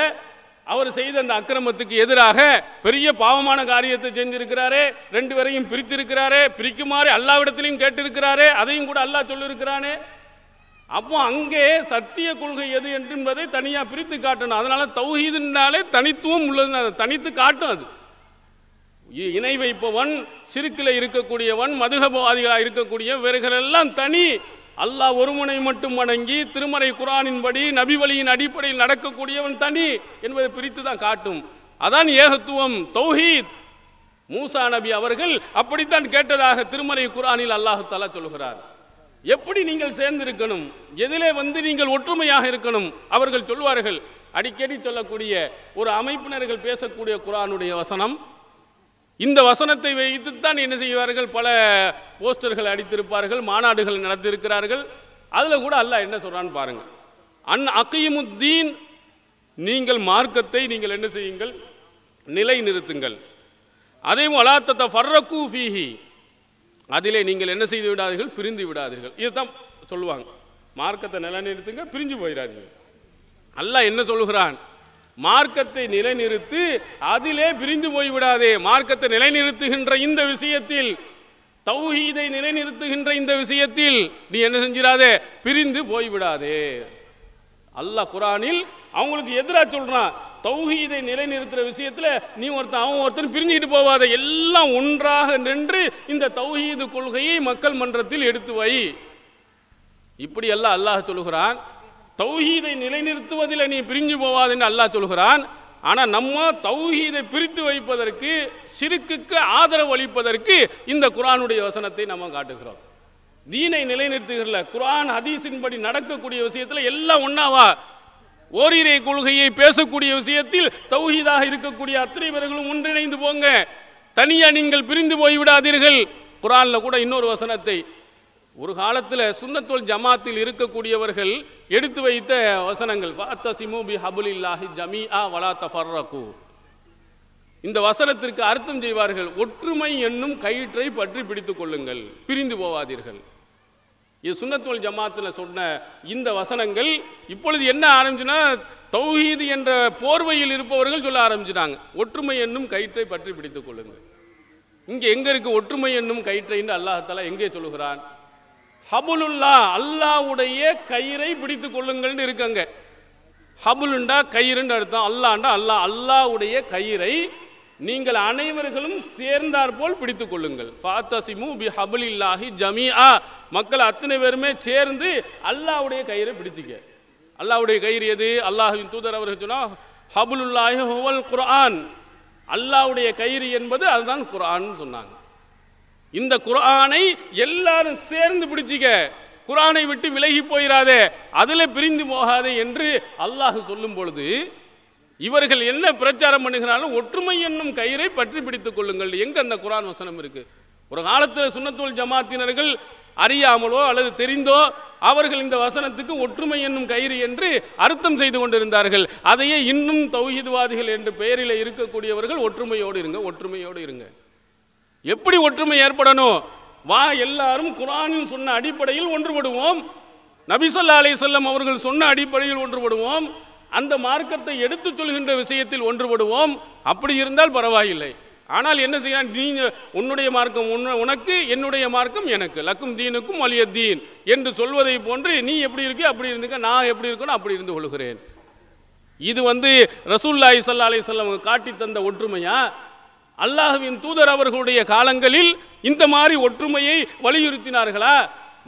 அவர் செய்த அந்த அக்கிரமத்துக்கு எதிராக பெரிய பாவமான காரியத்தை செஞ்சிருக்கிறாரே ரெண்டு பேரையும் பிரித்திருக்கிறாரே பிரிக்குமாறு எல்லாவிடத்திலையும் கேட்டிருக்கிறாரே அதையும் கூட அல்லா சொல்லியிருக்கிறானே அப்போ அங்கே சத்திய கொள்கை எது என்று என்பதை தனியாக பிரித்து காட்டணும் அதனால தௌஹீதுனாலே தனித்துவம் உள்ளது தனித்து காட்டும் அது இணை வைப்பவன் சிறுக்கில் இருக்கக்கூடியவன் மதுகபவாதிகளாக இருக்கக்கூடிய எல்லாம் தனி அல்லாஹ் ஒருமுனை மட்டும் வணங்கி திருமறை குரானின்படி நபி வழியின் அடிப்படையில் நடக்கக்கூடியவன் தனி என்பதை பிரித்து தான் காட்டும் அதான் ஏகத்துவம் தௌஹீத் மூசா நபி அவர்கள் அப்படித்தான் கேட்டதாக திருமறை குரானில் அல்லாஹு தாலா சொல்கிறார் எப்படி நீங்கள் சேர்ந்திருக்கணும் எதிலே வந்து நீங்கள் ஒற்றுமையாக இருக்கணும் அவர்கள் சொல்வார்கள் அடிக்கடி சொல்லக்கூடிய ஒரு அமைப்பினர்கள் பேசக்கூடிய குரானுடைய வசனம் இந்த வசனத்தை வைத்துத்தான் என்ன செய்வார்கள் பல போஸ்டர்கள் அடித்திருப்பார்கள் மாநாடுகள் நடத்தியிருக்கிறார்கள் அதில் கூட அல்லாஹ் என்ன சொல்கிறான்னு பாருங்கள் அன் அகிமுத்தீன் நீங்கள் மார்க்கத்தை நீங்கள் என்ன செய்யுங்கள் நிலை நிறுத்துங்கள் அதே மலாத்தத்தை ஃபர்ரக்கு ஃபீஹி அதிலே நீங்கள் என்ன செய்து விடாதீர்கள் பிரிந்து விடாதீர்கள் இதுதான் சொல்லுவாங்க மார்க்கத்தை நிலைநிறுத்துங்க பிரிஞ்சு போயிடாதீங்க அல்லாஹ் என்ன சொல்லுகிறான் மார்க்கத்தை நிலைநிறுத்து அதிலே பிரிந்து போய்விடாதே மார்க்கத்தை நிலைநிறுத்துகின்ற இந்த விஷயத்தில் தௌஹீதை நிலைநிறுத்துகின்ற இந்த விஷயத்தில் நீ என்ன செஞ்சிடாதே பிரிந்து போய்விடாதே அல்லாஹ் குரானில் அவங்களுக்கு எதிராக சொல்கிறான் தௌஹீதை நிலைநிறுத்துகிற விஷயத்தில் நீ ஒருத்தன் அவன் ஒருத்தன் பிரிஞ்சுக்கிட்டு போவாத எல்லாம் ஒன்றாக நின்று இந்த தௌஹீது கொள்கையை மக்கள் மன்றத்தில் எடுத்து வை இப்படியெல்லாம் அல்லாஹ் சொல்கிறான் தௌஹீதை நிலைநிறுத்துவதில் நீ பிரிஞ்சு போவாதுன்னு அல்லாஹ் சொல்கிறான் ஆனால் நம்ம தௌஹீதை பிரித்து வைப்பதற்கு சிறுக்குக்கு ஆதரவு அளிப்பதற்கு இந்த குரானுடைய வசனத்தை நம்ம காட்டுகிறோம் தீனை நிலைநிறுத்துகிறல குரான் ஹதீஸின்படி நடக்கக்கூடிய விஷயத்தில் எல்லாம் ஒன்றாவா ஓரிரை கொள்கையை பேசக்கூடிய விஷயத்தில் தௌஹீதாக இருக்கக்கூடிய அத்தனை பேர்களும் ஒன்றிணைந்து போங்க தனியாக நீங்கள் பிரிந்து போய் விடாதீர்கள் குரானில் கூட இன்னொரு வசனத்தை ஒரு காலத்தில் சுண்ணத்துல் ஜமாத்தில் இருக்கக்கூடியவர்கள் எடுத்து வைத்த வசனங்கள் வாத்த சிமூபி ஹபுல் இல்லாஹி ஜமி ஆ வலா தஃபர்ரகு இந்த வசனத்திற்கு அர்த்தம் செய்வார்கள் ஒற்றுமை என்னும் கயிற்றை பற்றி பிடித்துக் கொள்ளுங்கள் பிரிந்து போவாதீர்கள் இது சுண்ணத்துவல் ஜமாத்தில் சொன்ன இந்த வசனங்கள் இப்பொழுது என்ன ஆரம்பிச்சுன்னா தௌஹீது என்ற போர்வையில் இருப்பவர்கள் சொல்ல ஆரம்பிச்சுட்டாங்க ஒற்றுமை என்னும் கயிற்றை பற்றி பிடித்துக் கொள்ளுங்கள் இங்கே எங்கே இருக்குது ஒற்றுமை என்னும் கயிற்றை என்று அல்லாஹத்தாலா எங்கே சொல்லுகிறான் ஹபுலுல்லா அல்லாவுடைய கயிறை பிடித்து கொள்ளுங்கள்னு இருக்குங்க ஹபுலுண்டா கயிறுன்னு அர்த்தம் அல்லாண்டா அல்லா அல்லாவுடைய கயிறை நீங்கள் அனைவர்களும் சேர்ந்தார் போல் பிடித்து கொள்ளுங்கள் ஃபாத்தசிமு பி ஜமியா மக்கள் அத்தனை பேருமே சேர்ந்து அல்லாவுடைய கயிறை பிடிச்சிக்க அல்லாவுடைய கயிறு எது அல்லாஹின் தூதர் அவர்கள் சொன்னால் ஹபுலுல்லாஹி ஹுவல் குரான் அல்லாவுடைய கயிறு என்பது அதுதான் குரான் சொன்னாங்க இந்த குரானை எல்லாரும் சேர்ந்து பிடிச்சிக்க குரானை விட்டு விலகி போயிடாதே அதில் பிரிந்து போகாதே என்று அல்லாஹ் சொல்லும் பொழுது இவர்கள் என்ன பிரச்சாரம் பண்ணுகிறாலும் ஒற்றுமை என்னும் கயிறை பற்றி பிடித்துக் கொள்ளுங்கள் எங்கே அந்த குரான் வசனம் இருக்குது ஒரு காலத்தில் சுண்ணத்தோல் ஜமாத்தினர்கள் அறியாமலோ அல்லது தெரிந்தோ அவர்கள் இந்த வசனத்துக்கு ஒற்றுமை என்னும் கயிறு என்று அர்த்தம் செய்து கொண்டிருந்தார்கள் அதையே இன்னும் தௌஹிதுவாதிகள் என்ற பெயரில் இருக்கக்கூடியவர்கள் ஒற்றுமையோடு இருங்க ஒற்றுமையோடு இருங்க எப்படி ஒற்றுமை ஏற்படணும் வா எல்லாரும் குரானில் சொன்ன அடிப்படையில் ஒன்றுபடுவோம் நபிசல்லா அலை செல்லம் அவர்கள் சொன்ன அடிப்படையில் ஒன்றுபடுவோம் அந்த மார்க்கத்தை எடுத்துச் சொல்கின்ற விஷயத்தில் ஒன்றுபடுவோம் அப்படி இருந்தால் பரவாயில்லை ஆனால் என்ன செய்ய நீ உன்னுடைய மார்க்கம் உனக்கு என்னுடைய மார்க்கம் எனக்கு லக்கும் தீனுக்கும் அலிய தீன் என்று சொல்வதை போன்று நீ எப்படி இருக்க அப்படி இருந்துக்க நான் எப்படி இருக்கணும் அப்படி இருந்து கொள்கிறேன் இது வந்து ரசூல்லாய் சல்லா அலி சொல்லம் காட்டி தந்த ஒற்றுமையா அல்லாஹுவின் தூதர் அவர்களுடைய காலங்களில் இந்த மாதிரி ஒற்றுமையை வலியுறுத்தினார்களா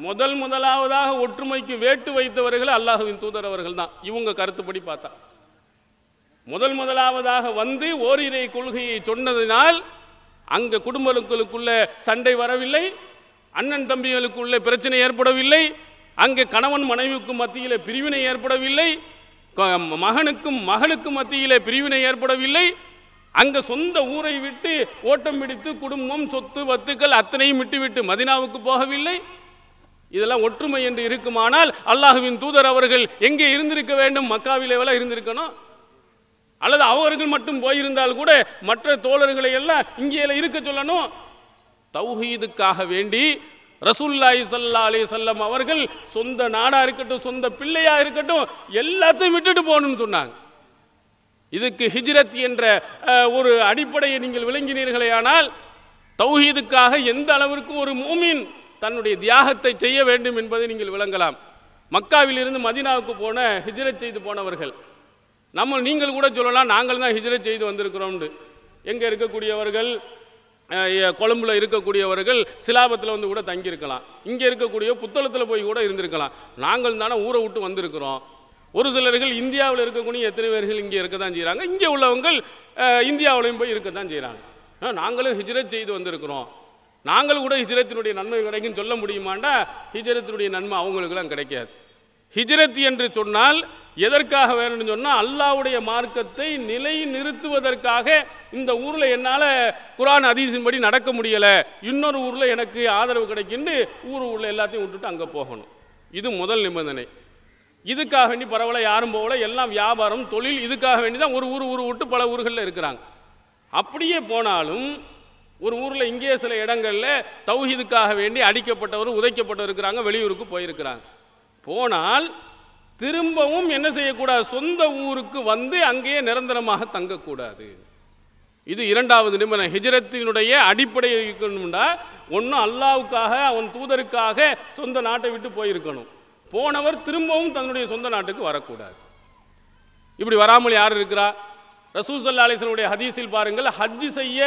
முதல் முதலாவதாக ஒற்றுமைக்கு வேட்டு வைத்தவர்கள் அல்லாஹுவின் தூதர் அவர்கள் தான் இவங்க கருத்துப்படி பார்த்தா முதல் முதலாவதாக வந்து ஓரிரை கொள்கையை சொன்னதினால் அங்கே குடும்பங்களுக்குள்ள சண்டை வரவில்லை அண்ணன் தம்பிகளுக்குள்ள பிரச்சனை ஏற்படவில்லை அங்கே கணவன் மனைவிக்கும் மத்தியில் பிரிவினை ஏற்படவில்லை மகனுக்கும் மகளுக்கும் மத்தியில் பிரிவினை ஏற்படவில்லை அங்கே சொந்த ஊரை விட்டு ஓட்டம் பிடித்து குடும்பம் சொத்து வத்துக்கள் அத்தனையும் விட்டுவிட்டு மதினாவுக்கு போகவில்லை இதெல்லாம் ஒற்றுமை என்று இருக்குமானால் அல்லாஹுவின் தூதர் அவர்கள் எங்கே இருந்திருக்க வேண்டும் மக்காவிலேவெல்லாம் இருந்திருக்கணும் அல்லது அவர்கள் மட்டும் போயிருந்தால் கூட மற்ற தோழர்களை எல்லாம் இங்கே இருக்க சொல்லணும் தௌஹீதுக்காக வேண்டி ரசூல்லாய் சல்லா அலி சொல்லம் அவர்கள் சொந்த நாடாக இருக்கட்டும் சொந்த பிள்ளையாக இருக்கட்டும் எல்லாத்தையும் விட்டுட்டு போகணும்னு சொன்னாங்க இதுக்கு ஹிஜ்ரத் என்ற ஒரு அடிப்படையை நீங்கள் விளங்கினீர்களே ஆனால் தௌஹீதுக்காக எந்த அளவிற்கு ஒரு மூமின் தன்னுடைய தியாகத்தை செய்ய வேண்டும் என்பதை நீங்கள் விளங்கலாம் மக்காவிலிருந்து மதினாவுக்கு போன ஹிஜ்ரத் செய்து போனவர்கள் நம்ம நீங்கள் கூட சொல்லலாம் நாங்கள் தான் ஹிஜ்ரத் செய்து வந்திருக்கிறோம்னு எங்கே இருக்கக்கூடியவர்கள் கொழும்பில் இருக்கக்கூடியவர்கள் சிலாபத்தில் வந்து கூட தங்கியிருக்கலாம் இங்கே இருக்கக்கூடிய புத்தளத்தில் போய் கூட இருந்திருக்கலாம் நாங்கள் தானே ஊரை விட்டு வந்திருக்கிறோம் ஒரு சிலர்கள் இந்தியாவில் இருக்கக்கூடிய எத்தனை பேர்கள் இங்கே இருக்க தான் செய்கிறாங்க இங்கே உள்ளவங்கள் இந்தியாவிலையும் போய் இருக்க தான் செய்கிறாங்க நாங்களும் ஹிஜ்ரத் செய்து வந்திருக்கிறோம் நாங்கள் கூட ஹிஜ்ரத்தினுடைய நன்மை கிடைக்குன்னு சொல்ல முடியுமாண்டா ஹிஜ்ரத்தினுடைய நன்மை அவங்களுக்குலாம் கிடைக்காது ஹிஜ்ரத் என்று சொன்னால் எதற்காக வேணும்னு சொன்னால் அல்லாவுடைய மார்க்கத்தை நிலை நிறுத்துவதற்காக இந்த ஊரில் என்னால் குரான் அதீசின்படி நடக்க முடியலை இன்னொரு ஊரில் எனக்கு ஆதரவு கிடைக்குன்னு ஊர் ஊரில் எல்லாத்தையும் விட்டுட்டு அங்கே போகணும் இது முதல் நிபந்தனை இதுக்காக வேண்டி பரவாயில்ல யாரும் போகல எல்லாம் வியாபாரம் தொழில் இதுக்காக வேண்டி தான் ஒரு ஊர் ஊர் விட்டு பல ஊர்களில் இருக்கிறாங்க அப்படியே போனாலும் ஒரு ஊரில் இங்கே சில இடங்களில் தௌஹிதுக்காக வேண்டி அடிக்கப்பட்டவர் உதைக்கப்பட்டவர் இருக்கிறாங்க வெளியூருக்கு போயிருக்கிறாங்க போனால் திரும்பவும் என்ன செய்யக்கூடாது சொந்த ஊருக்கு வந்து அங்கேயே நிரந்தரமாக தங்கக்கூடாது இது இரண்டாவது நிபந்தனை ஹிஜரத்தினுடைய அடிப்படை இருக்கணும்னா ஒன்றும் அல்லாவுக்காக அவன் தூதருக்காக சொந்த நாட்டை விட்டு போயிருக்கணும் போனவர் திரும்பவும் தன்னுடைய சொந்த நாட்டுக்கு வரக்கூடாது இப்படி வராமல் யார் இருக்கிறா ரசூல் சல்லா ஹதீஸில் பாருங்கள் ஹஜ்ஜு செய்ய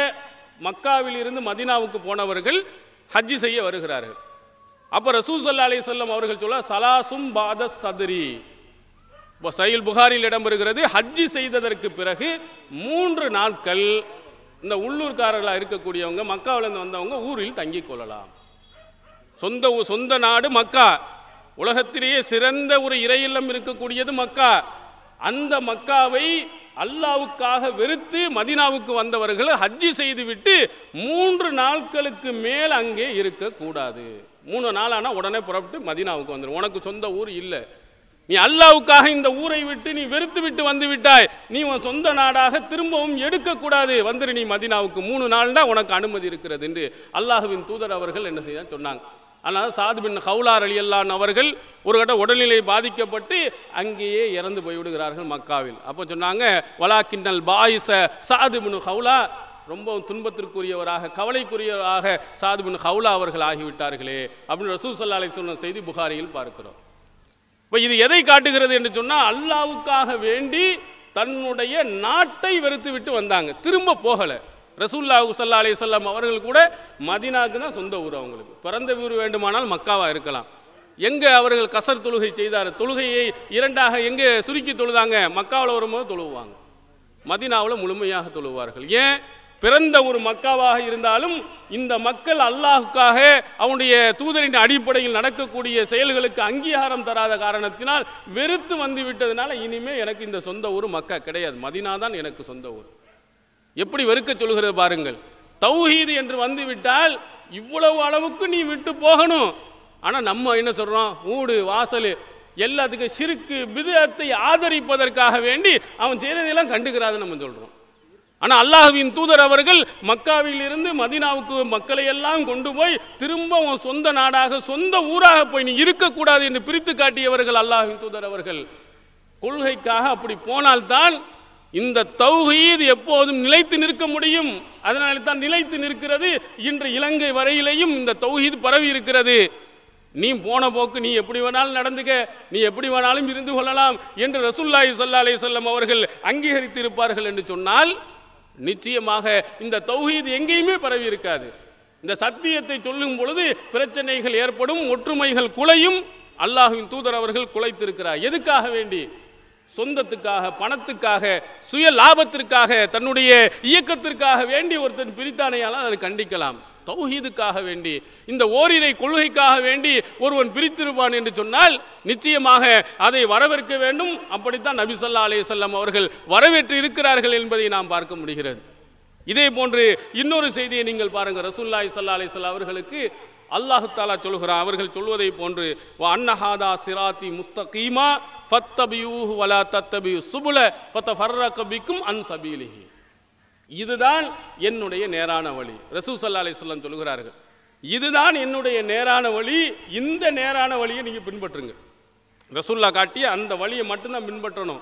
மக்காவில் இருந்து மதினாவுக்கு போனவர்கள் ஹஜ்ஜு செய்ய வருகிறார்கள் அப்போ ரசூல் சல்லா அலி சொல்லம் அவர்கள் சொல்ல சலாசும் பாத சதுரி இப்போ சயில் புகாரில் இடம்பெறுகிறது ஹஜ்ஜு செய்ததற்கு பிறகு மூன்று நாட்கள் இந்த உள்ளூர்காரர்களாக இருக்கக்கூடியவங்க மக்காவிலேருந்து வந்தவங்க ஊரில் தங்கிக் கொள்ளலாம் சொந்த சொந்த நாடு மக்கா உலகத்திலேயே சிறந்த ஒரு இறையில்லம் இருக்கக்கூடியது மக்கா அந்த மக்காவை அல்லாவுக்காக வெறுத்து மதினாவுக்கு வந்தவர்கள் ஹஜ்ஜி செய்துவிட்டு மூன்று நாட்களுக்கு மேல் அங்கே இருக்கக்கூடாது மூணு நாள் ஆனால் உடனே புறப்பட்டு மதினாவுக்கு வந்துடும் உனக்கு சொந்த ஊர் இல்லை நீ அல்லாவுக்காக இந்த ஊரை விட்டு நீ வெறுத்து விட்டு வந்து விட்டாய் நீ உன் சொந்த நாடாக திரும்பவும் எடுக்கக்கூடாது வந்துரு நீ மதினாவுக்கு மூணு நாள் தான் உனக்கு அனுமதி இருக்கிறது என்று அல்லாஹுவின் தூதர் அவர்கள் என்ன செய்ய சொன்னாங்க அதனால் சாது பின் ஹவுலார் அலி அல்லான் அவர்கள் ஒரு கட்ட உடல்நிலை பாதிக்கப்பட்டு அங்கேயே இறந்து போய்விடுகிறார்கள் மக்காவில் அப்போ சொன்னாங்க வலா பாயிச சாது பின் ஹவுலா ரொம்ப துன்பத்திற்குரியவராக கவலைக்குரியவராக சாது பின் ஹவுலா அவர்கள் ஆகிவிட்டார்களே அப்படின்னு ரசூல் சல்லா அலி சொன்ன செய்தி புகாரியில் பார்க்கிறோம் இப்போ இது எதை காட்டுகிறது என்று சொன்னால் அல்லாவுக்காக வேண்டி தன்னுடைய நாட்டை வெறுத்து விட்டு வந்தாங்க திரும்ப போகலை ரசூல்லா உசல்லா அலி சொல்லாம் அவர்கள் கூட மதினாவுக்கு தான் சொந்த ஊர் அவங்களுக்கு பிறந்த ஊர் வேண்டுமானால் மக்காவாக இருக்கலாம் எங்கே அவர்கள் கசர் தொழுகை செய்தார் தொழுகையை இரண்டாக எங்கே சுருக்கி தொழுதாங்க மக்காவில் வரும்போது தொழுவாங்க மதினாவில் முழுமையாக தொழுவார்கள் ஏன் பிறந்த ஒரு மக்காவாக இருந்தாலும் இந்த மக்கள் அல்லாஹுக்காக அவனுடைய தூதரின் அடிப்படையில் நடக்கக்கூடிய செயல்களுக்கு அங்கீகாரம் தராத காரணத்தினால் வெறுத்து வந்து விட்டதுனால இனிமேல் எனக்கு இந்த சொந்த ஊர் மக்கா கிடையாது மதினாதான் தான் எனக்கு சொந்த ஊர் எப்படி வெறுக்க சொல்கிறது பாருங்கள் தௌஹீது என்று வந்துவிட்டால் இவ்வளவு அளவுக்கு நீ விட்டு போகணும் ஆனால் நம்ம என்ன சொல்கிறோம் ஊடு வாசல் எல்லாத்துக்கும் சிறுக்கு விதத்தை ஆதரிப்பதற்காக வேண்டி அவன் செய்கிறதையெல்லாம் கண்டுக்கிறாதுன்னு நம்ம சொல்கிறோம் ஆனால் அல்லாஹுவின் தூதர் அவர்கள் மக்காவிலிருந்து மதினாவுக்கு மக்களை எல்லாம் கொண்டு போய் திரும்ப உன் சொந்த நாடாக சொந்த ஊராக போய் நீ இருக்கக்கூடாது என்று பிரித்து காட்டியவர்கள் அல்லாஹுவின் தூதர் அவர்கள் கொள்கைக்காக அப்படி போனால்தான் இந்த தௌஹீத் எப்போதும் நிலைத்து நிற்க முடியும் அதனால தான் நிலைத்து நிற்கிறது இன்று இலங்கை வரையிலேயும் இந்த தௌஹீத் பரவி இருக்கிறது நீ போன போக்கு நீ எப்படி வேணாலும் நடந்துக்க நீ எப்படி வேணாலும் இருந்து கொள்ளலாம் என்று ரசுல்லாய் சொல்லா அலி சொல்லம் அவர்கள் இருப்பார்கள் என்று சொன்னால் நிச்சயமாக இந்த தௌஹீத் எங்கேயுமே பரவி இருக்காது இந்த சத்தியத்தை சொல்லும் பொழுது பிரச்சனைகள் ஏற்படும் ஒற்றுமைகள் குலையும் அல்லாஹின் தூதர் அவர்கள் குலைத்திருக்கிறார் எதுக்காக வேண்டி சொந்தத்துக்காக பணத்துக்காக சுய லாபத்திற்காக தன்னுடைய இயக்கத்திற்காக வேண்டி ஒருத்தன் பிரித்தானையால் அதை கண்டிக்கலாம் தௌஹீதுக்காக வேண்டி இந்த ஓரிரை கொள்கைக்காக வேண்டி ஒருவன் பிரித்திருப்பான் என்று சொன்னால் நிச்சயமாக அதை வரவேற்க வேண்டும் அப்படித்தான் நபிசல்லா அலையம் அவர்கள் வரவேற்று இருக்கிறார்கள் என்பதை நாம் பார்க்க முடிகிறது இதே போன்று இன்னொரு செய்தியை நீங்கள் பாருங்கள் ரசூல்லாய் சல்லா அலிசல்லா அவர்களுக்கு அல்லாஹு தாலா சொல்கிறார் அவர்கள் சொல்வதை போன்று அன்னஹாதா சிராத்தி முஸ்தகீமா ஃபத்தபியூஹு வலா தத்தபியூ சுபுல ஃபத்த ஃபர்ரகபிக்கும் அன் சபீலிஹி இதுதான் என்னுடைய நேரான வழி ரசூ சல்லா அலிஸ்லாம் சொல்கிறார்கள் இதுதான் என்னுடைய நேரான வழி இந்த நேரான வழியை நீங்கள் பின்பற்றுங்க ரசூல்லா காட்டிய அந்த வழியை மட்டும்தான் பின்பற்றணும்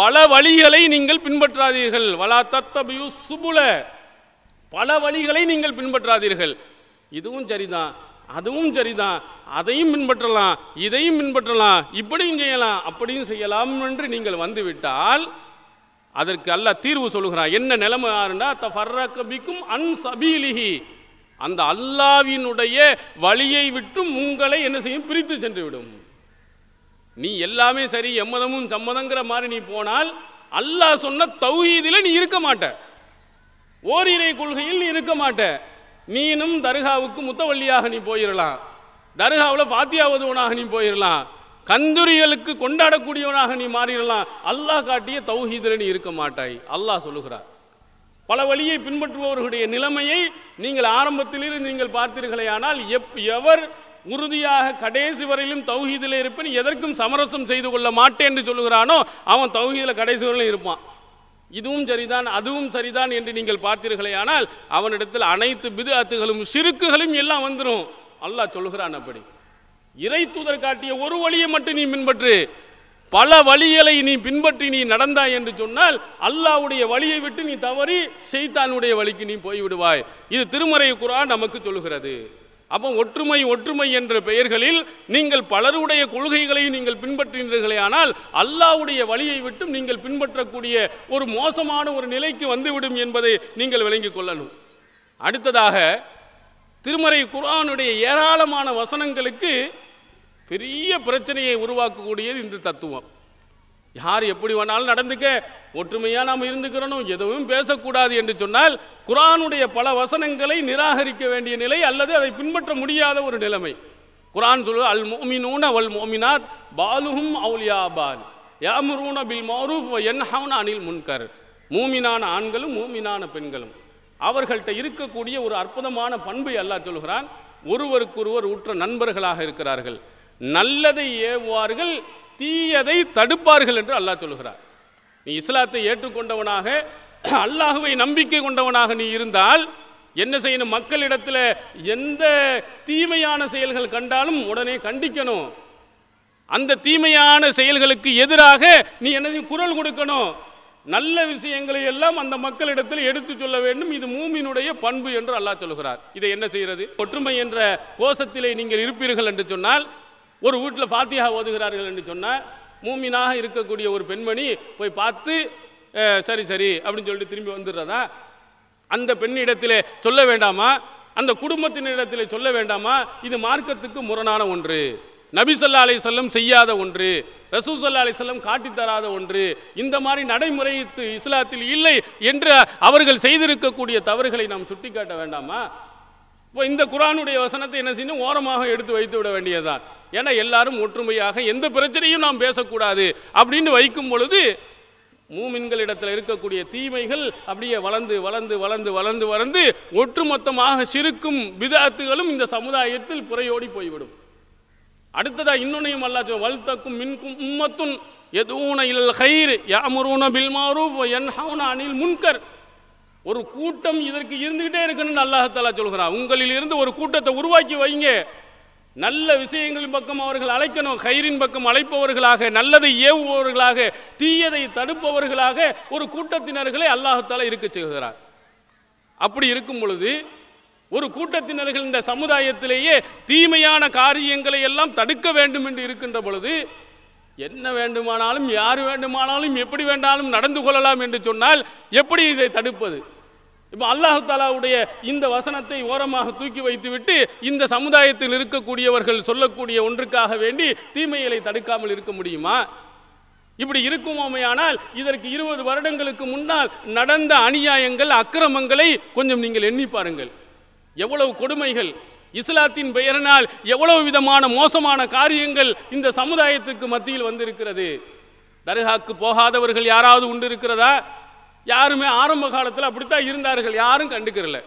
பல வழிகளை நீங்கள் பின்பற்றாதீர்கள் வலா தத்தபியூ சுபுல பல வழிகளை நீங்கள் பின்பற்றாதீர்கள் இதுவும் சரிதான் அதுவும் சரிதான் அதையும் பின்பற்றலாம் இதையும் பின்பற்றலாம் இப்படியும் செய்யலாம் அப்படியும் செய்யலாம் என்று நீங்கள் வந்துவிட்டால் அதற்கு அல்ல தீர்வு சொல்கிறான் என்ன நிலைமை ஆறுண்டா கபிக்கும் அன் சபீலிஹி அந்த அல்லாவினுடைய வழியை விட்டும் உங்களை என்ன செய்யும் பிரித்து சென்று விடும் நீ எல்லாமே சரி எம்மதமும் சம்மதங்கிற மாதிரி நீ போனால் அல்லாஹ் சொன்ன தௌஹீதில் நீ இருக்க மாட்ட ஓரிரை கொள்கையில் நீ இருக்க மாட்ட நீனும் தர்காவுக்கு முத்தவள்ளியாக நீ போயிடலாம் தர்காவில் பாத்தியாவதுவனாக நீ போயிடலாம் கந்துரியலுக்கு கொண்டாடக்கூடியவனாக நீ மாறிடலாம் அல்லாஹ் காட்டிய தௌஹீதில் நீ இருக்க மாட்டாய் அல்லாஹ் சொல்லுகிறார் பல வழியை பின்பற்றுபவர்களுடைய நிலைமையை நீங்கள் ஆரம்பத்திலிருந்து நீங்கள் பார்த்தீர்களே ஆனால் எப் எவர் உறுதியாக கடைசி வரையிலும் தௌஹீதில் இருப்பேன் எதற்கும் சமரசம் செய்து கொள்ள மாட்டேன் என்று சொல்லுகிறானோ அவன் தௌஹீதில் கடைசி வரையிலும் இருப்பான் இதுவும் சரிதான் அதுவும் சரிதான் என்று நீங்கள் பார்த்தீர்களே ஆனால் அவனிடத்தில் அனைத்து பிதுஅத்துகளும் சிறுக்குகளும் எல்லாம் வந்துடும் அல்லாஹ் சொல்லுகிறான் அப்படி இறை தூதர் காட்டிய ஒரு வழியை மட்டும் நீ பின்பற்று பல வழிகளை நீ பின்பற்றி நீ நடந்தாய் என்று சொன்னால் அல்லாவுடைய வழியை விட்டு நீ தவறி செய்தானுடைய வழிக்கு நீ போய்விடுவாய் இது திருமறை குரான் நமக்கு சொல்லுகிறது அப்போ ஒற்றுமை ஒற்றுமை என்ற பெயர்களில் நீங்கள் பலருடைய கொள்கைகளை நீங்கள் பின்பற்றுகிறீர்களே ஆனால் அல்லாவுடைய வழியை விட்டும் நீங்கள் பின்பற்றக்கூடிய ஒரு மோசமான ஒரு நிலைக்கு வந்துவிடும் என்பதை நீங்கள் விளங்கிக் கொள்ளணும் அடுத்ததாக திருமறை குரானுடைய ஏராளமான வசனங்களுக்கு பெரிய பிரச்சனையை உருவாக்கக்கூடியது இந்த தத்துவம் யார் எப்படி வேணாலும் நடந்துக்க ஒற்றுமையாக நாம் இருந்துக்கிறனும் எதுவும் பேசக்கூடாது என்று சொன்னால் குரானுடைய பல வசனங்களை நிராகரிக்க வேண்டிய நிலை அல்லது அதை பின்பற்ற முடியாத ஒரு நிலைமை குரான் சொல்வது அல் மோமினூன் அவல் மோமினார் பாலுஹும் அவுலியாபான் யாமுரூன பில் மாரூஃப் என்ஹவுன் அனில் முன்கர் மூமினான ஆண்களும் மூமினான பெண்களும் அவர்கள்ட்ட இருக்கக்கூடிய ஒரு அற்புதமான பண்பு அல்லா சொல்கிறான் ஒருவருக்கொருவர் உற்ற நண்பர்களாக இருக்கிறார்கள் நல்லதை ஏவுவார்கள் தீயதை தடுப்பார்கள் என்று அல்லாஹ் சொல்கிறார் நீ இஸ்லாத்தை ஏற்றுக்கொண்டவனாக அல்லாஹுவை நம்பிக்கை கொண்டவனாக நீ இருந்தால் என்ன செய்யணும் மக்களிடத்தில் எந்த தீமையான செயல்கள் கண்டாலும் உடனே கண்டிக்கணும் அந்த தீமையான செயல்களுக்கு எதிராக நீ என்ன குரல் கொடுக்கணும் நல்ல விஷயங்களை எல்லாம் அந்த மக்களிடத்தில் எடுத்து சொல்ல வேண்டும் இது மூமினுடைய பண்பு என்று அல்லாஹ் சொல்கிறார் இதை என்ன செய்கிறது ஒற்றுமை என்ற கோஷத்திலே நீங்கள் இருப்பீர்கள் என்று சொன்னால் ஒரு வீட்டில் ஃபாத்தியா ஓதுகிறார்கள் என்று சொன்னால் மூமினாக இருக்கக்கூடிய ஒரு பெண்மணி போய் பார்த்து சரி சரி அப்படின்னு சொல்லிட்டு திரும்பி வந்துடுறதா அந்த பெண்ணிடத்திலே சொல்ல வேண்டாமா அந்த குடும்பத்தினிடத்திலே சொல்ல வேண்டாமா இது மார்க்கத்துக்கு முரணான ஒன்று நபி சொல்லா அலை செல்லம் செய்யாத ஒன்று சொல்லா அலை செல்லம் காட்டித்தராத ஒன்று இந்த மாதிரி நடைமுறை இஸ்லாத்தில் இல்லை என்று அவர்கள் செய்திருக்கக்கூடிய தவறுகளை நாம் சுட்டிக்காட்ட வேண்டாமா இப்போ இந்த குரானுடைய வசனத்தை என்ன செய்யணும் ஓரமாக எடுத்து வைத்து விட வேண்டியதுதான் ஏன்னா எல்லாரும் ஒற்றுமையாக எந்த பிரச்சனையும் நாம் பேசக்கூடாது அப்படின்னு வைக்கும் பொழுது மூமின்களிடத்தில் இருக்கக்கூடிய தீமைகள் அப்படியே வளர்ந்து வளர்ந்து வளர்ந்து வளர்ந்து வளர்ந்து ஒட்டுமொத்தமாக சிறுக்கும் விதாத்துகளும் இந்த சமுதாயத்தில் புறையோடி போய்விடும் அடுத்ததா இன்னொன்னையும் அல்லா வல்தக்கும் மின்கும் உம்மத்துன் எதுவும் இல் ஹைர் யாமுருன பில்மாரூஃப் என் அனில் முன்கர் ஒரு கூட்டம் இதற்கு இருந்துகிட்டே இருக்குன்னு அல்லாஹாலா சொல்கிறான் உங்களில் இருந்து ஒரு கூட்டத்தை உருவாக்கி வைங்க நல்ல விஷயங்களின் பக்கம் அவர்கள் அழைக்கணும் கயிறின் பக்கம் அழைப்பவர்களாக நல்லதை ஏவுபவர்களாக தீயதை தடுப்பவர்களாக ஒரு கூட்டத்தினர்களை அல்லாஹத்தால இருக்க செய்கிறார் அப்படி இருக்கும் பொழுது ஒரு கூட்டத்தினர்கள் இந்த சமுதாயத்திலேயே தீமையான காரியங்களை எல்லாம் தடுக்க வேண்டும் என்று இருக்கின்ற பொழுது என்ன வேண்டுமானாலும் யார் வேண்டுமானாலும் எப்படி வேண்டாலும் நடந்து கொள்ளலாம் என்று சொன்னால் எப்படி இதை தடுப்பது இப்போ அல்லாஹு தாலாவுடைய இந்த வசனத்தை ஓரமாக தூக்கி வைத்துவிட்டு இந்த சமுதாயத்தில் இருக்கக்கூடியவர்கள் சொல்லக்கூடிய ஒன்றுக்காக வேண்டி தீமைகளை தடுக்காமல் இருக்க முடியுமா இப்படி இருக்குமோமையானால் இதற்கு இருபது வருடங்களுக்கு முன்னால் நடந்த அநியாயங்கள் அக்கிரமங்களை கொஞ்சம் நீங்கள் எண்ணி பாருங்கள் எவ்வளவு கொடுமைகள் இஸ்லாத்தின் பெயரினால் எவ்வளவு விதமான மோசமான காரியங்கள் இந்த சமுதாயத்துக்கு மத்தியில் வந்திருக்கிறது தர்காக்கு போகாதவர்கள் யாராவது உண்டு இருக்கிறதா யாருமே ஆரம்ப காலத்தில் அப்படித்தான் இருந்தார்கள் யாரும் கண்டுக்கிறல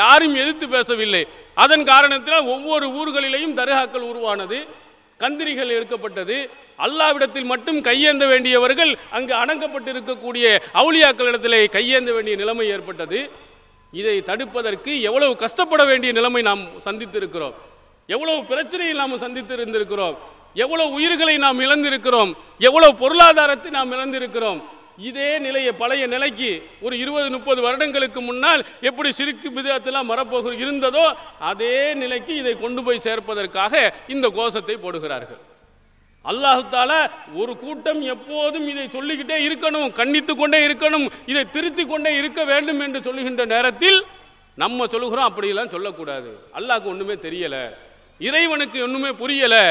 யாரும் எதிர்த்து பேசவில்லை அதன் காரணத்தில் ஒவ்வொரு ஊர்களிலேயும் தர்காக்கள் உருவானது கந்திரிகள் எடுக்கப்பட்டது அல்லாவிடத்தில் மட்டும் கையேந்த வேண்டியவர்கள் அங்கு அடங்கப்பட்டு இருக்கக்கூடிய அவுளியாக்களிடத்திலே கையேந்த வேண்டிய நிலைமை ஏற்பட்டது இதை தடுப்பதற்கு எவ்வளவு கஷ்டப்பட வேண்டிய நிலைமை நாம் சந்தித்திருக்கிறோம் எவ்வளவு பிரச்சனையை நாம் சந்தித்து இருந்திருக்கிறோம் எவ்வளவு உயிர்களை நாம் இழந்திருக்கிறோம் எவ்வளவு பொருளாதாரத்தை நாம் இழந்திருக்கிறோம் இதே நிலையை பழைய நிலைக்கு ஒரு இருபது முப்பது வருடங்களுக்கு முன்னால் எப்படி சிறுக்கு விதத்தெல்லாம் மரப்போக இருந்ததோ அதே நிலைக்கு இதை கொண்டு போய் சேர்ப்பதற்காக இந்த கோஷத்தை போடுகிறார்கள் அல்லாஹால ஒரு கூட்டம் எப்போதும் இதை சொல்லிக்கிட்டே இருக்கணும் கண்டித்து கொண்டே இருக்கணும் இதை திருத்தி கொண்டே இருக்க வேண்டும் என்று சொல்லுகின்ற நேரத்தில் நம்ம சொல்லுகிறோம் அப்படியெல்லாம் சொல்லக்கூடாது அல்லாஹ்க்கு ஒன்றுமே தெரியலை இறைவனுக்கு ஒன்றுமே புரியலை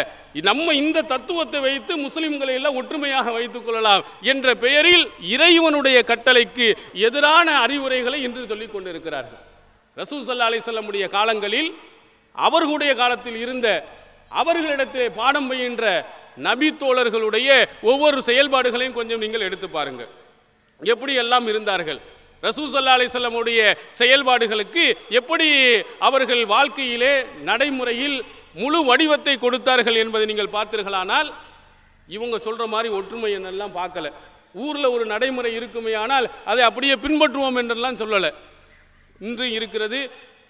நம்ம இந்த தத்துவத்தை வைத்து முஸ்லிம்களை எல்லாம் ஒற்றுமையாக வைத்துக் கொள்ளலாம் என்ற பெயரில் இறைவனுடைய கட்டளைக்கு எதிரான அறிவுரைகளை இன்று சொல்லிக் கொண்டிருக்கிறார்கள் ரசூல் சல்லா அலிசல்லமுடைய காலங்களில் அவர்களுடைய காலத்தில் இருந்த அவர்களிடத்திலே பாடம் பயின்ற நபி தோழர்களுடைய ஒவ்வொரு செயல்பாடுகளையும் கொஞ்சம் நீங்கள் எடுத்து பாருங்கள் எப்படி எல்லாம் இருந்தார்கள் ரசூசல்லா அலிசல்லமுடைய செயல்பாடுகளுக்கு எப்படி அவர்கள் வாழ்க்கையிலே நடைமுறையில் முழு வடிவத்தை கொடுத்தார்கள் என்பதை நீங்கள் பார்த்தீர்களானால் இவங்க சொல்கிற மாதிரி ஒற்றுமை என்னெல்லாம் பார்க்கல ஊரில் ஒரு நடைமுறை இருக்குமே ஆனால் அதை அப்படியே பின்பற்றுவோம் என்றெல்லாம் சொல்லலை இன்று இருக்கிறது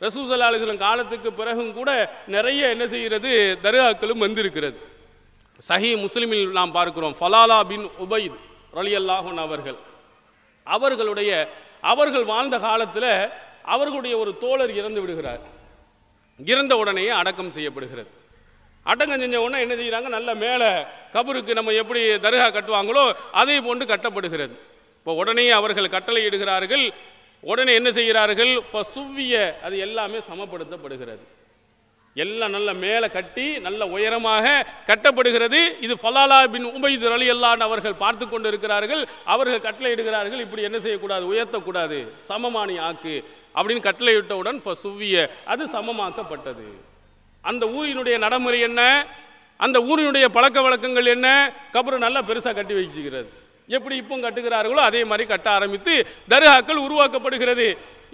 ரசூசலாளுகளும் காலத்துக்கு பிறகும் கூட நிறைய என்ன செய்கிறது தர்காக்களும் வந்திருக்கிறது சஹி முஸ்லிமில் நாம் பார்க்கிறோம் ஃபலாலா பின் உபைத் ரலியல்லாஹன் அவர்கள் அவர்களுடைய அவர்கள் வாழ்ந்த காலத்தில் அவர்களுடைய ஒரு தோழர் இறந்து விடுகிறார் இறந்த உடனேயே அடக்கம் செய்யப்படுகிறது அடக்கம் செஞ்ச உடனே என்ன செய்கிறாங்க நல்ல மேலே கபருக்கு நம்ம எப்படி தருகா கட்டுவாங்களோ அதை போன்று கட்டப்படுகிறது இப்போ உடனே அவர்கள் கட்டளை இடுகிறார்கள் உடனே என்ன செய்கிறார்கள் சுவிய அது எல்லாமே சமப்படுத்தப்படுகிறது எல்லாம் நல்ல மேலே கட்டி நல்ல உயரமாக கட்டப்படுகிறது இது ஃபலாலா பின் உபைது அலி அல்லான் அவர்கள் பார்த்து கொண்டு இருக்கிறார்கள் அவர்கள் கட்டளை இடுகிறார்கள் இப்படி என்ன செய்யக்கூடாது உயர்த்தக்கூடாது சமமானி ஆக்கு அப்படின்னு கட்டளையிட்டவுடன் சுவிய அது சமமாக்கப்பட்டது அந்த ஊரினுடைய நடைமுறை என்ன அந்த ஊரினுடைய பழக்க வழக்கங்கள் என்ன கபரு நல்லா பெருசாக கட்டி வச்சுக்கிறது எப்படி இப்போ கட்டுகிறார்களோ அதே மாதிரி கட்ட ஆரம்பித்து தர்காக்கள் உருவாக்கப்படுகிறது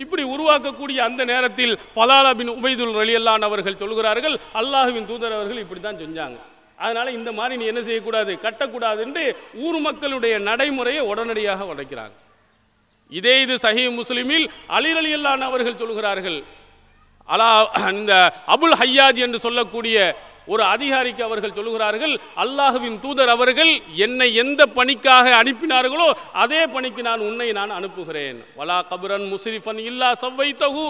இப்படி உருவாக்கக்கூடிய அந்த நேரத்தில் ஃபலாலா பின் உபைதுல் ரலியல்லான் அவர்கள் சொல்கிறார்கள் அல்லாஹுவின் தூதர் அவர்கள் இப்படி தான் செஞ்சாங்க அதனால் இந்த மாதிரி நீ என்ன செய்யக்கூடாது கட்டக்கூடாது என்று ஊர் மக்களுடைய நடைமுறையை உடனடியாக உடைக்கிறாங்க இதே இது சஹி முஸ்லிமில் அலிர் அலி அல்லான் அவர்கள் சொல்கிறார்கள் அலா இந்த அபுல் ஹையாஜ் என்று சொல்லக்கூடிய ஒரு அதிகாரிக்கு அவர்கள் சொல்கிறார்கள் அல்லாஹுவின் தூதர் அவர்கள் என்னை எந்த பணிக்காக அனுப்பினார்களோ அதே பணிக்கு நான் உன்னை நான் அனுப்புகிறேன் வலா கபுரன் முஸ்ரிஃபன் இல்லா சவ்வை தகு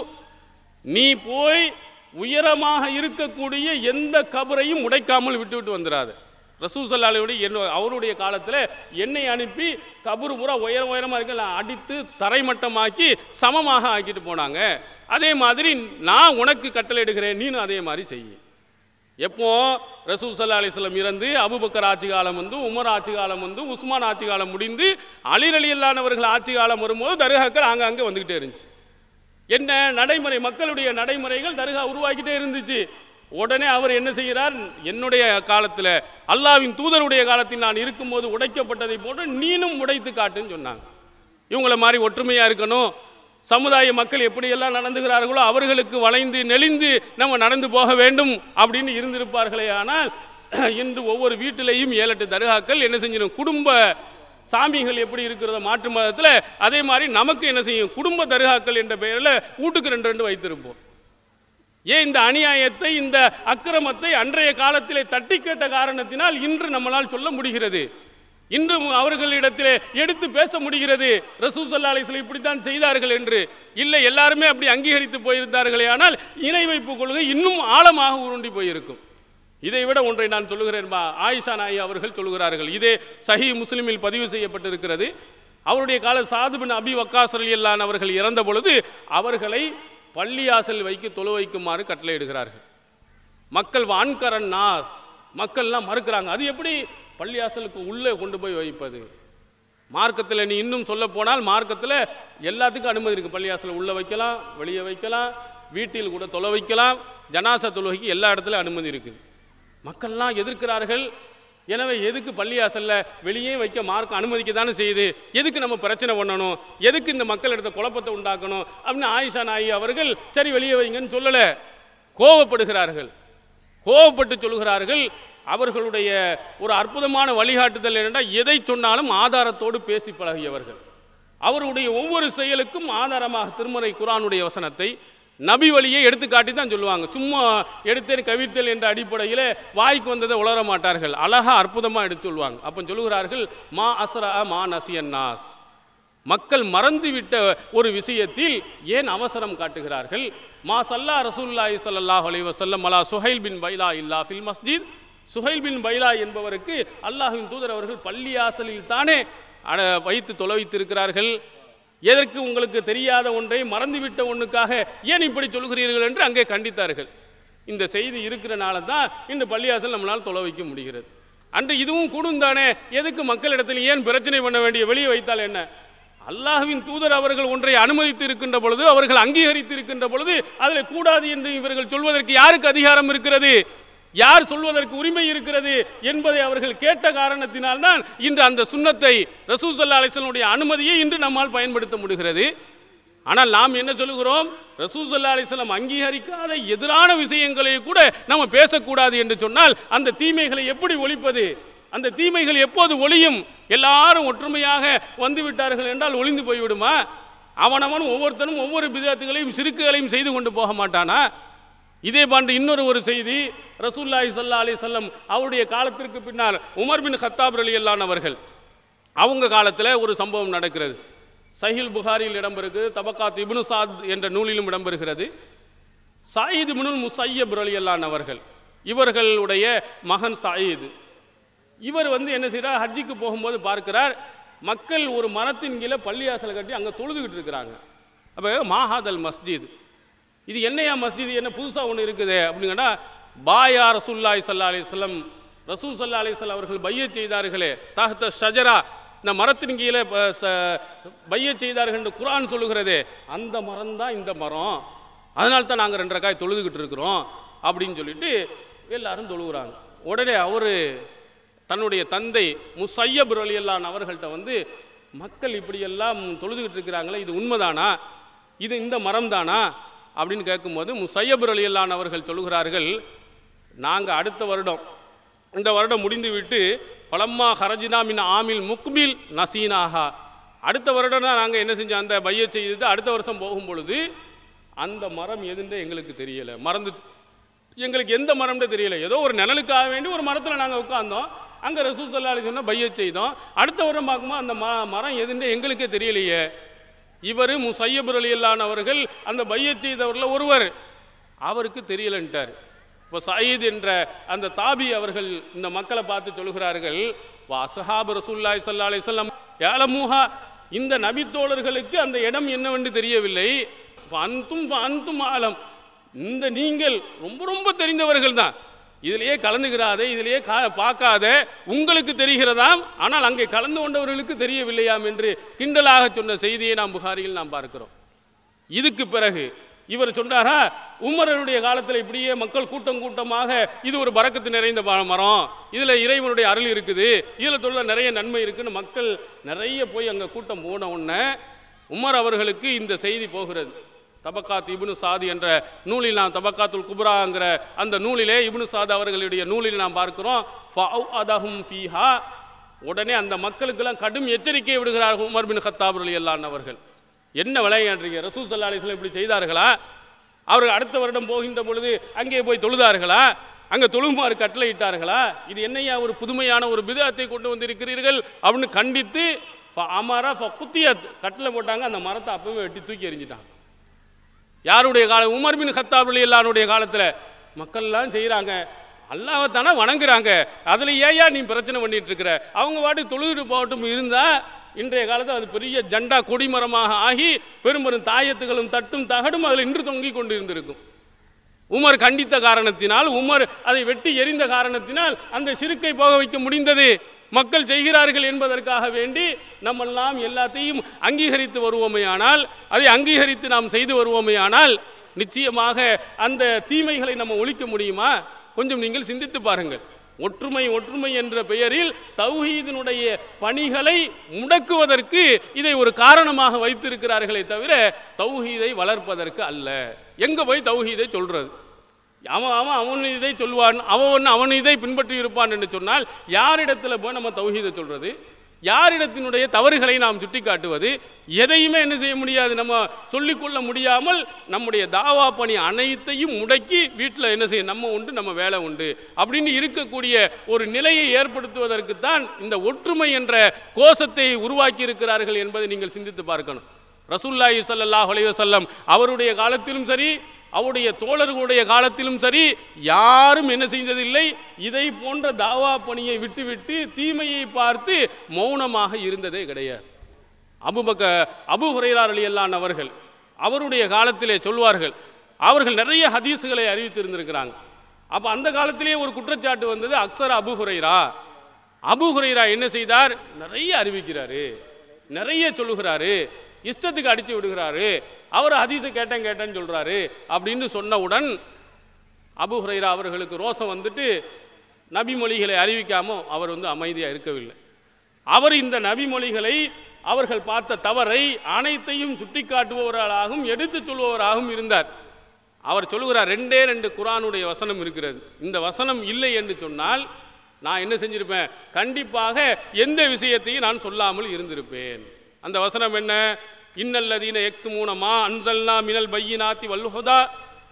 நீ போய் உயரமாக இருக்கக்கூடிய எந்த கபரையும் உடைக்காமல் விட்டுவிட்டு வந்துடாது ரசூசல்லாலையோட என் அவருடைய காலத்தில் என்னை அனுப்பி கபூர் பூரா உயரம் உயரமாக இருக்க அடித்து தரைமட்டமாக்கி சமமாக ஆக்கிட்டு போனாங்க அதே மாதிரி நான் உனக்கு கட்டளையிடுகிறேன் நீனும் அதே மாதிரி செய்யும் எப்போ ரசூ சல்லா அலிஸ்லம் இறந்து அபுபக்கர் ஆட்சி காலம் வந்து உமர் ஆட்சி காலம் வந்து உஸ்மான் ஆட்சி காலம் முடிந்து அலில் இல்லாதவர்கள் ஆட்சி காலம் வரும்போது தர்காக்கள் அங்கங்கே வந்துக்கிட்டே இருந்துச்சு என்ன நடைமுறை மக்களுடைய நடைமுறைகள் தர்கா உருவாக்கிட்டே இருந்துச்சு உடனே அவர் என்ன செய்கிறார் என்னுடைய காலத்தில் அல்லாவின் தூதருடைய காலத்தில் நான் இருக்கும்போது உடைக்கப்பட்டதை போட்டு நீனும் உடைத்து காட்டுன்னு சொன்னாங்க இவங்களை மாதிரி ஒற்றுமையாக இருக்கணும் சமுதாய மக்கள் எப்படியெல்லாம் நடந்துகிறார்களோ அவர்களுக்கு வளைந்து நெளிந்து நம்ம நடந்து போக வேண்டும் அப்படின்னு இருந்திருப்பார்களே ஆனால் இன்று ஒவ்வொரு வீட்டிலையும் ஏழெட்டு தருகாக்கள் என்ன செஞ்சிடும் குடும்ப சாமிகள் எப்படி இருக்கிறதோ மாற்று மதத்தில் அதே மாதிரி நமக்கு என்ன செய்யும் குடும்ப தருகாக்கள் என்ற பெயரில் வீட்டுக்கு ரெண்டு ரெண்டு வைத்திருப்போம் ஏன் இந்த அநியாயத்தை இந்த அக்கிரமத்தை அன்றைய காலத்திலே தட்டி கேட்ட காரணத்தினால் இன்று நம்மளால் சொல்ல முடிகிறது இன்றும் அவர்களிடத்திலே எடுத்து பேச முடிகிறது ரசூசல்லா அலிஸ்ல இப்படித்தான் செய்தார்கள் என்று இல்லை எல்லாருமே அப்படி அங்கீகரித்து போயிருந்தார்களே ஆனால் இணை வைப்பு கொள்கை இன்னும் ஆழமாக உருண்டி போயிருக்கும் இதை விட ஒன்றை நான் சொல்லுகிறேன் ஆயிஷா நாயி அவர்கள் சொல்கிறார்கள் இதே சஹி முஸ்லிமில் பதிவு செய்யப்பட்டிருக்கிறது அவருடைய கால சாதுபின் அபி வக்காசரியல்லான் அவர்கள் இறந்த பொழுது அவர்களை பள்ளியாசல் வைக்க தொழு வைக்குமாறு கட்டளை இடுகிறார்கள் மக்கள் வான்கரன் நாஸ் மக்கள்லாம் மறுக்கிறாங்க அது எப்படி பள்ளி ஆசலுக்கு உள்ளே கொண்டு போய் வைப்பது மார்க்கத்தில் நீ இன்னும் சொல்ல போனால் மார்க்கத்தில் எல்லாத்துக்கும் அனுமதி இருக்குது ஆசலை உள்ளே வைக்கலாம் வெளியே வைக்கலாம் வீட்டில் கூட தொலை வைக்கலாம் ஜனாச தொழுகைக்கு எல்லா இடத்துலையும் அனுமதி இருக்குது மக்கள்லாம் எதிர்க்கிறார்கள் எனவே எதுக்கு பள்ளி ஆசலில் வெளியே வைக்க மார்க் அனுமதிக்க தானே செய்யுது எதுக்கு நம்ம பிரச்சனை பண்ணணும் எதுக்கு இந்த மக்கள் எடுத்த குழப்பத்தை உண்டாக்கணும் அப்படின்னு ஆயிஷா நாயி அவர்கள் சரி வெளியே வைங்கன்னு சொல்லலை கோவப்படுகிறார்கள் கோவப்பட்டு சொல்கிறார்கள் அவர்களுடைய ஒரு அற்புதமான வழிகாட்டுதல் என்னென்றால் எதை சொன்னாலும் ஆதாரத்தோடு பேசி பழகியவர்கள் அவருடைய ஒவ்வொரு செயலுக்கும் ஆதாரமாக திருமறை குரானுடைய வசனத்தை நபி வழியை எடுத்துக்காட்டி தான் சொல்லுவாங்க சும்மா எடுத்தேன் கவித்தல் என்ற அடிப்படையில் வாய்க்கு வந்ததை உளர மாட்டார்கள் அழகாக அற்புதமாக எடுத்து சொல்லுவாங்க அப்போ சொல்லுகிறார்கள் மா அசரா மா நசியன் நாஸ் மக்கள் மறந்துவிட்ட ஒரு விஷயத்தில் ஏன் அவசரம் காட்டுகிறார்கள் மா சல்லா ரசூல்லாஹி சல்லாஹ் அலைவசல்லம் அலா சுஹைல் பின் பைலா இல்லா ஃபில் மஸ்ஜித் சுஹைல் பின் பைலா என்பவருக்கு அல்லாஹின் தூதர் அவர்கள் பள்ளி ஆசலில் தானே வைத்து தொலைவித்திருக்கிறார்கள் எதற்கு உங்களுக்கு தெரியாத ஒன்றை மறந்துவிட்ட ஒன்றுக்காக ஏன் இப்படி சொல்கிறீர்கள் என்று அங்கே கண்டித்தார்கள் இந்த செய்தி இருக்கிறனால தான் இந்த பள்ளியாசல் நம்மளால் தொலை வைக்க முடிகிறது அன்று இதுவும் கூடுந்தானே எதுக்கு மக்களிடத்தில் ஏன் பிரச்சனை பண்ண வேண்டிய வெளியே வைத்தால் என்ன அல்லாஹுவின் தூதர் அவர்கள் ஒன்றை அனுமதித்து இருக்கின்ற பொழுது அவர்கள் அங்கீகரித்து இருக்கின்ற பொழுது அதில் கூடாது என்று இவர்கள் சொல்வதற்கு யாருக்கு அதிகாரம் இருக்கிறது யார் சொல்வதற்கு உரிமை இருக்கிறது என்பதை அவர்கள் கேட்ட காரணத்தினால் தான் இன்று அந்த சுண்ணத்தை ரசூசல்லா அலிஸ்லனுடைய அனுமதியை இன்று நம்மால் பயன்படுத்த முடிகிறது ஆனால் நாம் என்ன சொல்லுகிறோம் ரசூசல்லா அலிஸ்லாம் அங்கீகரிக்காத எதிரான விஷயங்களை கூட நம்ம பேசக்கூடாது என்று சொன்னால் அந்த தீமைகளை எப்படி ஒழிப்பது அந்த தீமைகள் எப்போது ஒளியும் எல்லாரும் ஒற்றுமையாக வந்துவிட்டார்கள் என்றால் ஒளிந்து போய்விடுமா அவனவன் ஒவ்வொருத்தனும் ஒவ்வொரு விதத்துகளையும் சிறுக்குகளையும் செய்து கொண்டு போக மாட்டானா இதே பாண்டு இன்னொரு ஒரு செய்தி ரசூல்லாய் சல்லா அலி சொல்லம் அவருடைய காலத்திற்கு பின்னால் உமர் பின் ஹத்தாப் அலி அவர்கள் அவங்க காலத்தில் ஒரு சம்பவம் நடக்கிறது சஹில் புகாரியில் இடம்பெறுகு தபக்காத் இபுனு சாத் என்ற நூலிலும் இடம்பெறுகிறது சாயித் இப்னுல் முசையப் அலி அவர்கள் இவர்களுடைய மகன் சாயிது இவர் வந்து என்ன செய்கிறார் ஹஜ்ஜிக்கு போகும்போது பார்க்கிறார் மக்கள் ஒரு மரத்தின் கீழே பள்ளியாசலை கட்டி அங்கே தொழுதுகிட்டு இருக்கிறாங்க அப்போ மாஹாதல் மஸ்ஜித் இது என்னையா மஸ்ஜிது என்ன புதுசாக ஒன்று இருக்குது அப்படிங்கன்னா பாயா ரசூல்லாய் சல்லா அலிஸ்லம் ரசூல் சல்லா அலிஸ்லாம் அவர்கள் பைய செய்தார்களே தாகத்த ஷஜரா இந்த மரத்தின் கீழே பைய செய்தார்கள் என்று குரான் சொல்லுகிறது அந்த மரம் தான் இந்த மரம் அதனால தான் நாங்கள் ரெண்டரை காய் தொழுதுகிட்டு இருக்கிறோம் அப்படின்னு சொல்லிட்டு எல்லாரும் தொழுகிறாங்க உடனே அவர் தன்னுடைய தந்தை முசையப் அல்லான் அவர்கள்ட்ட வந்து மக்கள் இப்படியெல்லாம் தொழுதுகிட்டு இருக்கிறாங்களே இது உண்மைதானா இது இந்த மரம் தானா அப்படின்னு கேட்கும்போது முசையபுர் அலியல்லான் அவர்கள் சொல்கிறார்கள் நாங்கள் அடுத்த வருடம் இந்த வருடம் முடிந்துவிட்டு பலம்மா ஹரஜினா மின் ஆமில் முக்மில் நசீனாகா அடுத்த வருடம் தான் நாங்கள் என்ன செஞ்சோம் அந்த பைய செய்தது அடுத்த வருஷம் போகும் பொழுது அந்த மரம் எதுன்றே எங்களுக்கு தெரியலை மறந்து எங்களுக்கு எந்த மரம்னு தெரியலை ஏதோ ஒரு நிழலுக்காக வேண்டி ஒரு மரத்தில் நாங்கள் உட்காந்தோம் அங்கே ரசூ சொல்லாலி சொன்னால் பைய செய்தோம் அடுத்த வருடம் பார்க்கும்போது அந்த ம மரம் எதுன்றே எங்களுக்கே தெரியலையே இவர் முசையபுர் அலியல்லான் அவர்கள் அந்த பையச் செய்தவரில் ஒருவர் அவருக்கு தெரியலன்ட்டார் இப்போ சயீத் என்ற அந்த தாபி அவர்கள் இந்த மக்களை பார்த்து சொல்கிறார்கள் வாசஹாப் ரசூல்லாய் சல்லா அலிசல்லாம் ஏலமூஹா இந்த நபித்தோழர்களுக்கு அந்த இடம் என்னவென்று தெரியவில்லை அந்தும் அந்தும் ஆலம் இந்த நீங்கள் ரொம்ப ரொம்ப தெரிந்தவர்கள் தான் இதிலேயே கலந்துகிறாதே இதிலேயே கா பார்க்காத உங்களுக்கு தெரிகிறதாம் ஆனால் அங்கே கலந்து கொண்டவர்களுக்கு தெரியவில்லையாம் என்று கிண்டலாக சொன்ன செய்தியை நாம் புகாரியில் நாம் பார்க்கிறோம் இதுக்கு பிறகு இவர் சொன்னாரா உமரனுடைய காலத்தில் இப்படியே மக்கள் கூட்டம் கூட்டமாக இது ஒரு பறக்கத்து நிறைந்த மரம் இதில் இறைவனுடைய அருள் இருக்குது இதில் தொழில் நிறைய நன்மை இருக்குன்னு மக்கள் நிறைய போய் அங்கே கூட்டம் போன உடனே உமர் அவர்களுக்கு இந்த செய்தி போகிறது தபக்காத் இபுனு சாது என்ற நூலில் நாம் தபக்காத்துல் குபுராங்கிற அந்த நூலிலே இபுனு சாது அவர்களுடைய நூலில் நாம் பார்க்கிறோம் ஃபீஹா உடனே அந்த மக்களுக்கெல்லாம் கடும் எச்சரிக்கை விடுகிறார்கள் உமர் பின் ஹத்தாப் அலி அல்லான் அவர்கள் என்ன விளையாடுறீங்க ரசூல் சல்லா அலிஸ்லாம் இப்படி செய்தார்களா அவர்கள் அடுத்த வருடம் போகின்ற பொழுது அங்கே போய் தொழுதார்களா அங்கே தொழுகுமாறு கட்டளையிட்டார்களா இது என்னையா ஒரு புதுமையான ஒரு விதத்தை கொண்டு வந்திருக்கிறீர்கள் அப்படின்னு கண்டித்து அமரா குத்தியத் கட்டில் போட்டாங்க அந்த மரத்தை அப்பவே வெட்டி தூக்கி எறிஞ்சிட்டாங்க யாருடைய காலம் உமர் பின் ஹத்தாப் அலி அல்லானுடைய காலத்தில் மக்கள்லாம் செய்கிறாங்க அல்லாவை தானே வணங்குறாங்க அதில் ஏயா நீ பிரச்சனை பண்ணிகிட்டு இருக்கிற அவங்க வாட்டி தொழுது போகட்டும் இருந்தால் இன்றைய காலத்தில் அது பெரிய ஜண்டா கொடிமரமாக ஆகி பெரும்பெரும் தாயத்துகளும் தட்டும் தகடும் அதில் இன்று தொங்கி கொண்டு இருந்திருக்கும் உமர் கண்டித்த காரணத்தினால் உமர் அதை வெட்டி எரிந்த காரணத்தினால் அந்த சிறுக்கை போக வைக்க முடிந்தது மக்கள் செய்கிறார்கள் என்பதற்காக வேண்டி நாம் எல்லாத்தையும் அங்கீகரித்து வருவோமையானால் அதை அங்கீகரித்து நாம் செய்து வருவோமையானால் நிச்சயமாக அந்த தீமைகளை நம்ம ஒழிக்க முடியுமா கொஞ்சம் நீங்கள் சிந்தித்து பாருங்கள் ஒற்றுமை ஒற்றுமை என்ற பெயரில் தௌஹீதினுடைய பணிகளை முடக்குவதற்கு இதை ஒரு காரணமாக வைத்திருக்கிறார்களே தவிர தௌஹீதை வளர்ப்பதற்கு அல்ல எங்கே போய் தௌஹீதை சொல்கிறது அவன் அவன் அவன் இதை சொல்வான் அவன் ஒன்று அவன் இதை பின்பற்றி இருப்பான் என்று சொன்னால் யாரிடத்தில் போய் நம்ம தௌஹீதை சொல்கிறது யாரிடத்தினுடைய தவறுகளை நாம் சுட்டிக்காட்டுவது எதையுமே என்ன செய்ய முடியாது நம்ம சொல்லிக்கொள்ள முடியாமல் நம்முடைய தாவா பணி அனைத்தையும் முடக்கி வீட்டில் என்ன செய்ய நம்ம உண்டு நம்ம வேலை உண்டு அப்படின்னு இருக்கக்கூடிய ஒரு நிலையை ஏற்படுத்துவதற்கு தான் இந்த ஒற்றுமை என்ற கோஷத்தை உருவாக்கி இருக்கிறார்கள் என்பதை நீங்கள் சிந்தித்து பார்க்கணும் ரசூல்லாஹி சல்லாஹ் அலைவசல்லம் அவருடைய காலத்திலும் சரி அவருடைய தோழர்களுடைய காலத்திலும் சரி யாரும் என்ன செய்ததில்லை இதை போன்ற தாவா பணியை விட்டுவிட்டு தீமையை பார்த்து மௌனமாக இருந்ததே கிடையாது அபுபக்க அபு ஹுரையார் அலியல்லான் அவர்கள் அவருடைய காலத்திலே சொல்வார்கள் அவர்கள் நிறைய ஹதீஸுகளை அறிவித்திருந்திருக்கிறாங்க அப்போ அந்த காலத்திலேயே ஒரு குற்றச்சாட்டு வந்தது அக்சர் அபு ஹுரைரா அபு ஹுரைரா என்ன செய்தார் நிறைய அறிவிக்கிறாரு நிறைய சொல்லுகிறாரு இஷ்டத்துக்கு அடித்து விடுகிறாரு அவர் ஹதீஸை கேட்டேன் கேட்டேன்னு சொல்கிறாரு அப்படின்னு சொன்னவுடன் அபு ஹுரைரா அவர்களுக்கு ரோசம் வந்துட்டு நபி மொழிகளை அறிவிக்காமல் அவர் வந்து அமைதியாக இருக்கவில்லை அவர் இந்த நபி மொழிகளை அவர்கள் பார்த்த தவறை அனைத்தையும் சுட்டி காட்டுபவர்களாகவும் எடுத்து சொல்பவராகவும் இருந்தார் அவர் சொல்லுகிறார் ரெண்டே ரெண்டு குரானுடைய வசனம் இருக்கிறது இந்த வசனம் இல்லை என்று சொன்னால் நான் என்ன செஞ்சிருப்பேன் கண்டிப்பாக எந்த விஷயத்தையும் நான் சொல்லாமல் இருந்திருப்பேன் அந்த வசனம் என்ன இன்னல்லதீன எக்துமூன மா அன்சல்னா மினல் பையினாத்தி வல்லுஹுதா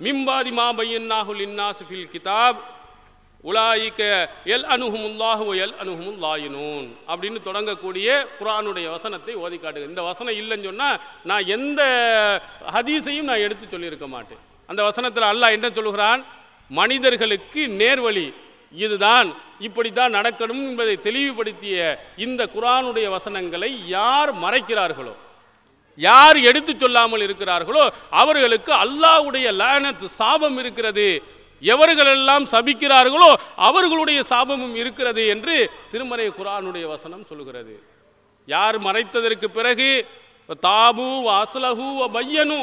மிம்பாதி மா பையன்னாஹுல் இன்னாசு ஃபில் கிதாப் உலாயிக்க எல் அனுகுமுல்லாஹு எல் அனுகுமுல்லாயினூன் அப்படின்னு தொடங்கக்கூடிய குரானுடைய வசனத்தை ஓதி காட்டுங்க இந்த வசனம் இல்லைன்னு சொன்னால் நான் எந்த ஹதீஸையும் நான் எடுத்து சொல்லியிருக்க மாட்டேன் அந்த வசனத்தில் அல்லாஹ் என்ன சொல்கிறான் மனிதர்களுக்கு நேர்வழி இதுதான் இப்படி தான் நடக்கணும் என்பதை தெளிவுபடுத்திய இந்த குரானுடைய வசனங்களை யார் மறைக்கிறார்களோ யார் எடுத்து சொல்லாமல் இருக்கிறார்களோ அவர்களுக்கு அல்லாவுடைய லேனத் சாபம் இருக்கிறது எவர்களெல்லாம் சபிக்கிறார்களோ அவர்களுடைய சாபமும் இருக்கிறது என்று திருமறை குரானுடைய வசனம் சொல்கிறது யார் மறைத்ததற்கு பிறகு தாபு அசலகு பையனு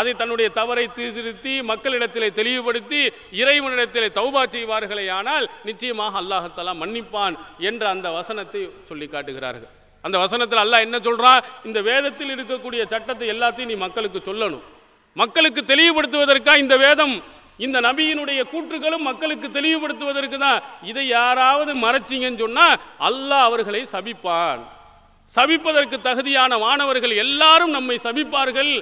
அதை தன்னுடைய தவறை திருத்தி மக்களிடத்திலே தெளிவுபடுத்தி இறைவனிடத்தில் தௌபா செய்வார்களே ஆனால் நிச்சயமாக அல்லாஹத்தலா மன்னிப்பான் என்ற அந்த வசனத்தை சொல்லி காட்டுகிறார்கள் அந்த வசனத்தில் அல்லாஹ் என்ன சொல்கிறான் இந்த வேதத்தில் இருக்கக்கூடிய சட்டத்தை எல்லாத்தையும் நீ மக்களுக்கு சொல்லணும் மக்களுக்கு தெளிவுபடுத்துவதற்காக இந்த வேதம் இந்த நபியினுடைய கூற்றுகளும் மக்களுக்கு தெளிவுபடுத்துவதற்கு தான் இதை யாராவது மறைச்சிங்கன்னு சொன்னால் அல்லாஹ் அவர்களை சபிப்பான் சபிப்பதற்கு தகுதியான மாணவர்கள் எல்லாரும் நம்மை சபிப்பார்கள்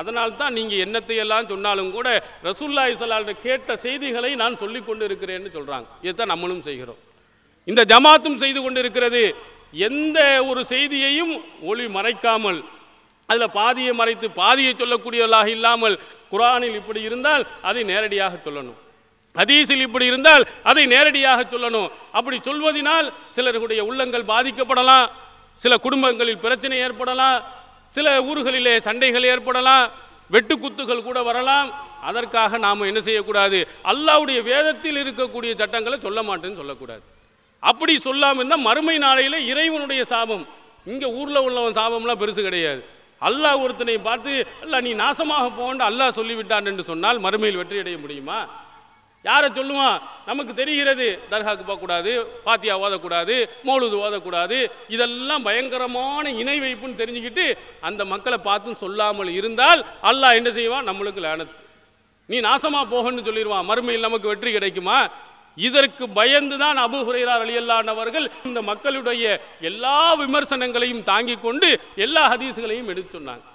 அதனால் தான் நீங்கள் என்னத்தை எல்லாம் சொன்னாலும் கூட ரசூல்லா இசலால் கேட்ட செய்திகளை நான் சொல்லி கொண்டு இருக்கிறேன்னு சொல்கிறாங்க இதைத்தான் நம்மளும் செய்கிறோம் இந்த ஜமாத்தும் செய்து கொண்டு இருக்கிறது எந்த ஒரு செய்தியையும் ஒளி மறைக்காமல் அதில் பாதியை மறைத்து பாதியை சொல்லக்கூடியவர்களாக இல்லாமல் குரானில் இப்படி இருந்தால் அதை நேரடியாக சொல்லணும் அதீசில் இப்படி இருந்தால் அதை நேரடியாக சொல்லணும் அப்படி சொல்வதனால் சிலருடைய உள்ளங்கள் பாதிக்கப்படலாம் சில குடும்பங்களில் பிரச்சனை ஏற்படலாம் சில ஊர்களிலே சண்டைகள் ஏற்படலாம் வெட்டுக்குத்துகள் கூட வரலாம் அதற்காக நாம் என்ன செய்யக்கூடாது அல்லாவுடைய வேதத்தில் இருக்கக்கூடிய சட்டங்களை சொல்ல மாட்டேன்னு சொல்லக்கூடாது அப்படி சொல்லாமல் இருந்தால் மறுமை நாளையில் இறைவனுடைய சாபம் இங்கே ஊரில் உள்ளவன் சாபம்லாம் பெருசு கிடையாது அல்லாஹ் ஒருத்தனை பார்த்து அல்ல நீ நாசமாக போகண்டு அல்லாஹ் சொல்லிவிட்டான் என்று சொன்னால் மறுமையில் வெற்றி அடைய முடியுமா யாரை சொல்லுவான் நமக்கு தெரிகிறது தர்காக்கு போகக்கூடாது பாத்தியா ஓதக்கூடாது மோழுது ஓதக்கூடாது இதெல்லாம் பயங்கரமான இணை வைப்புன்னு தெரிஞ்சுக்கிட்டு அந்த மக்களை பார்த்தும் சொல்லாமல் இருந்தால் அல்லாஹ் என்ன செய்வான் நம்மளுக்கு லேனத்து நீ நாசமாக போகன்னு சொல்லிடுவான் மறுமையில் நமக்கு வெற்றி கிடைக்குமா இதற்கு பயந்துதான் அபு ஹுரைரார் அலியல்லான் அவர்கள் இந்த மக்களுடைய எல்லா விமர்சனங்களையும் தாங்கி கொண்டு எல்லா ஹதீஸுகளையும் எடுத்து சொன்னாங்க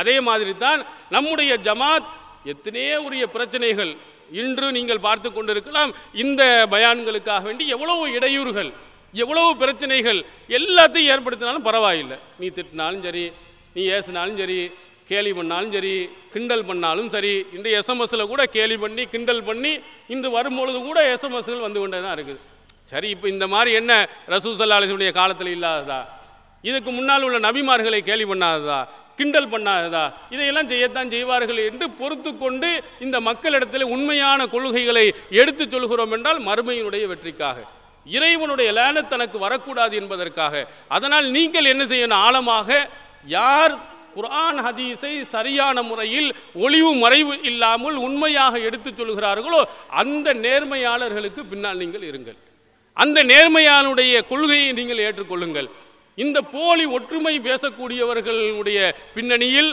அதே மாதிரி தான் நம்முடைய ஜமாத் எத்தனையே உரிய பிரச்சனைகள் இன்று நீங்கள் பார்த்து கொண்டிருக்கலாம் இந்த பயான்களுக்காக வேண்டி எவ்வளவு இடையூறுகள் எவ்வளவு பிரச்சனைகள் எல்லாத்தையும் ஏற்படுத்தினாலும் பரவாயில்லை நீ திட்டினாலும் சரி நீ ஏசினாலும் சரி கேலி பண்ணாலும் சரி கிண்டல் பண்ணாலும் சரி இந்த எஸ்எம்எஸில் கூட கேலி பண்ணி கிண்டல் பண்ணி இன்று வரும்பொழுது கூட எஸ்எம்எஸ்கள் வந்து கொண்டே தான் இருக்குது சரி இப்போ இந்த மாதிரி என்ன ரசூசல்லாலிசுடைய காலத்தில் இல்லாததா இதுக்கு முன்னால் உள்ள நபிமார்களை கேலி பண்ணாததா கிண்டல் பண்ணாததா இதையெல்லாம் செய்யத்தான் செய்வார்கள் என்று பொறுத்து கொண்டு இந்த மக்களிடத்தில் உண்மையான கொள்கைகளை எடுத்துச் சொல்கிறோம் என்றால் மறுமையினுடைய வெற்றிக்காக இறைவனுடைய லேன தனக்கு வரக்கூடாது என்பதற்காக அதனால் நீங்கள் என்ன செய்யணும் ஆழமாக யார் குரான் ஹதீஸை சரியான முறையில் ஒளிவு மறைவு இல்லாமல் உண்மையாக எடுத்து சொல்கிறார்களோ அந்த நேர்மையாளர்களுக்கு பின்னால் நீங்கள் இருங்கள் அந்த நேர்மையானுடைய கொள்கையை நீங்கள் ஏற்றுக்கொள்ளுங்கள் இந்த போலி ஒற்றுமை பேசக்கூடியவர்களுடைய பின்னணியில்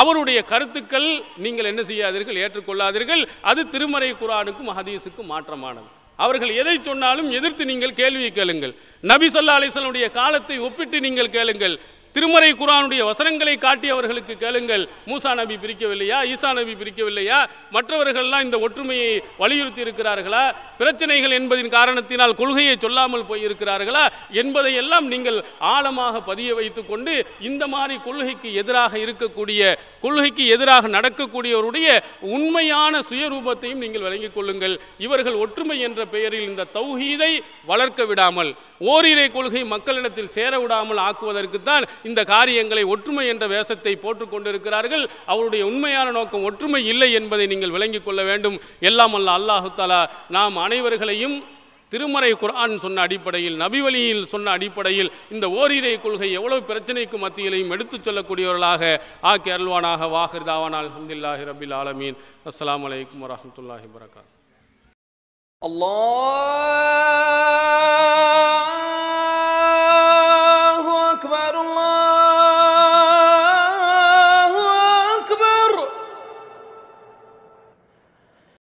அவருடைய கருத்துக்கள் நீங்கள் என்ன செய்யாதீர்கள் ஏற்றுக்கொள்ளாதீர்கள் அது திருமறை குரானுக்கும் ஹதீஸுக்கும் மாற்றமானது அவர்கள் எதை சொன்னாலும் எதிர்த்து நீங்கள் கேள்வி கேளுங்கள் நபி சொல்லா அலிசனுடைய காலத்தை ஒப்பிட்டு நீங்கள் கேளுங்கள் திருமறை குரானுடைய வசனங்களை காட்டியவர்களுக்கு கேளுங்கள் மூசா நபி பிரிக்கவில்லையா ஈசா நபி பிரிக்கவில்லையா மற்றவர்கள்லாம் இந்த ஒற்றுமையை வலியுறுத்தி இருக்கிறார்களா பிரச்சனைகள் என்பதின் காரணத்தினால் கொள்கையை சொல்லாமல் போயிருக்கிறார்களா என்பதையெல்லாம் நீங்கள் ஆழமாக பதிய வைத்துக்கொண்டு இந்த மாதிரி கொள்கைக்கு எதிராக இருக்கக்கூடிய கொள்கைக்கு எதிராக நடக்கக்கூடியவருடைய உண்மையான சுயரூபத்தையும் நீங்கள் வழங்கிக் கொள்ளுங்கள் இவர்கள் ஒற்றுமை என்ற பெயரில் இந்த தௌஹீதை வளர்க்க விடாமல் ஓரிரை கொள்கை மக்களிடத்தில் சேர விடாமல் ஆக்குவதற்கு தான் இந்த காரியங்களை ஒற்றுமை என்ற வேஷத்தை போட்டுக்கொண்டிருக்கிறார்கள் அவருடைய உண்மையான நோக்கம் ஒற்றுமை இல்லை என்பதை நீங்கள் விளங்கிக் கொள்ள வேண்டும் எல்லாம் அல்ல அல்லாஹுத்தாலா நாம் அனைவர்களையும் திருமறை குரான் சொன்ன அடிப்படையில் நபிவழியில் சொன்ன அடிப்படையில் இந்த ஓரிரை கொள்கை எவ்வளவு பிரச்சனைக்கு மத்தியிலையும் எடுத்துச் சொல்லக்கூடியவர்களாக ஆ கேரல்வானாக வாஹிர்தாவான் அலமதுல்லாஹி ரபில் ஆலமீன் அஸ்லாம் வலைக்கம் வரமத்துல்லாஹி வரகாத் அல்லா أكبر الله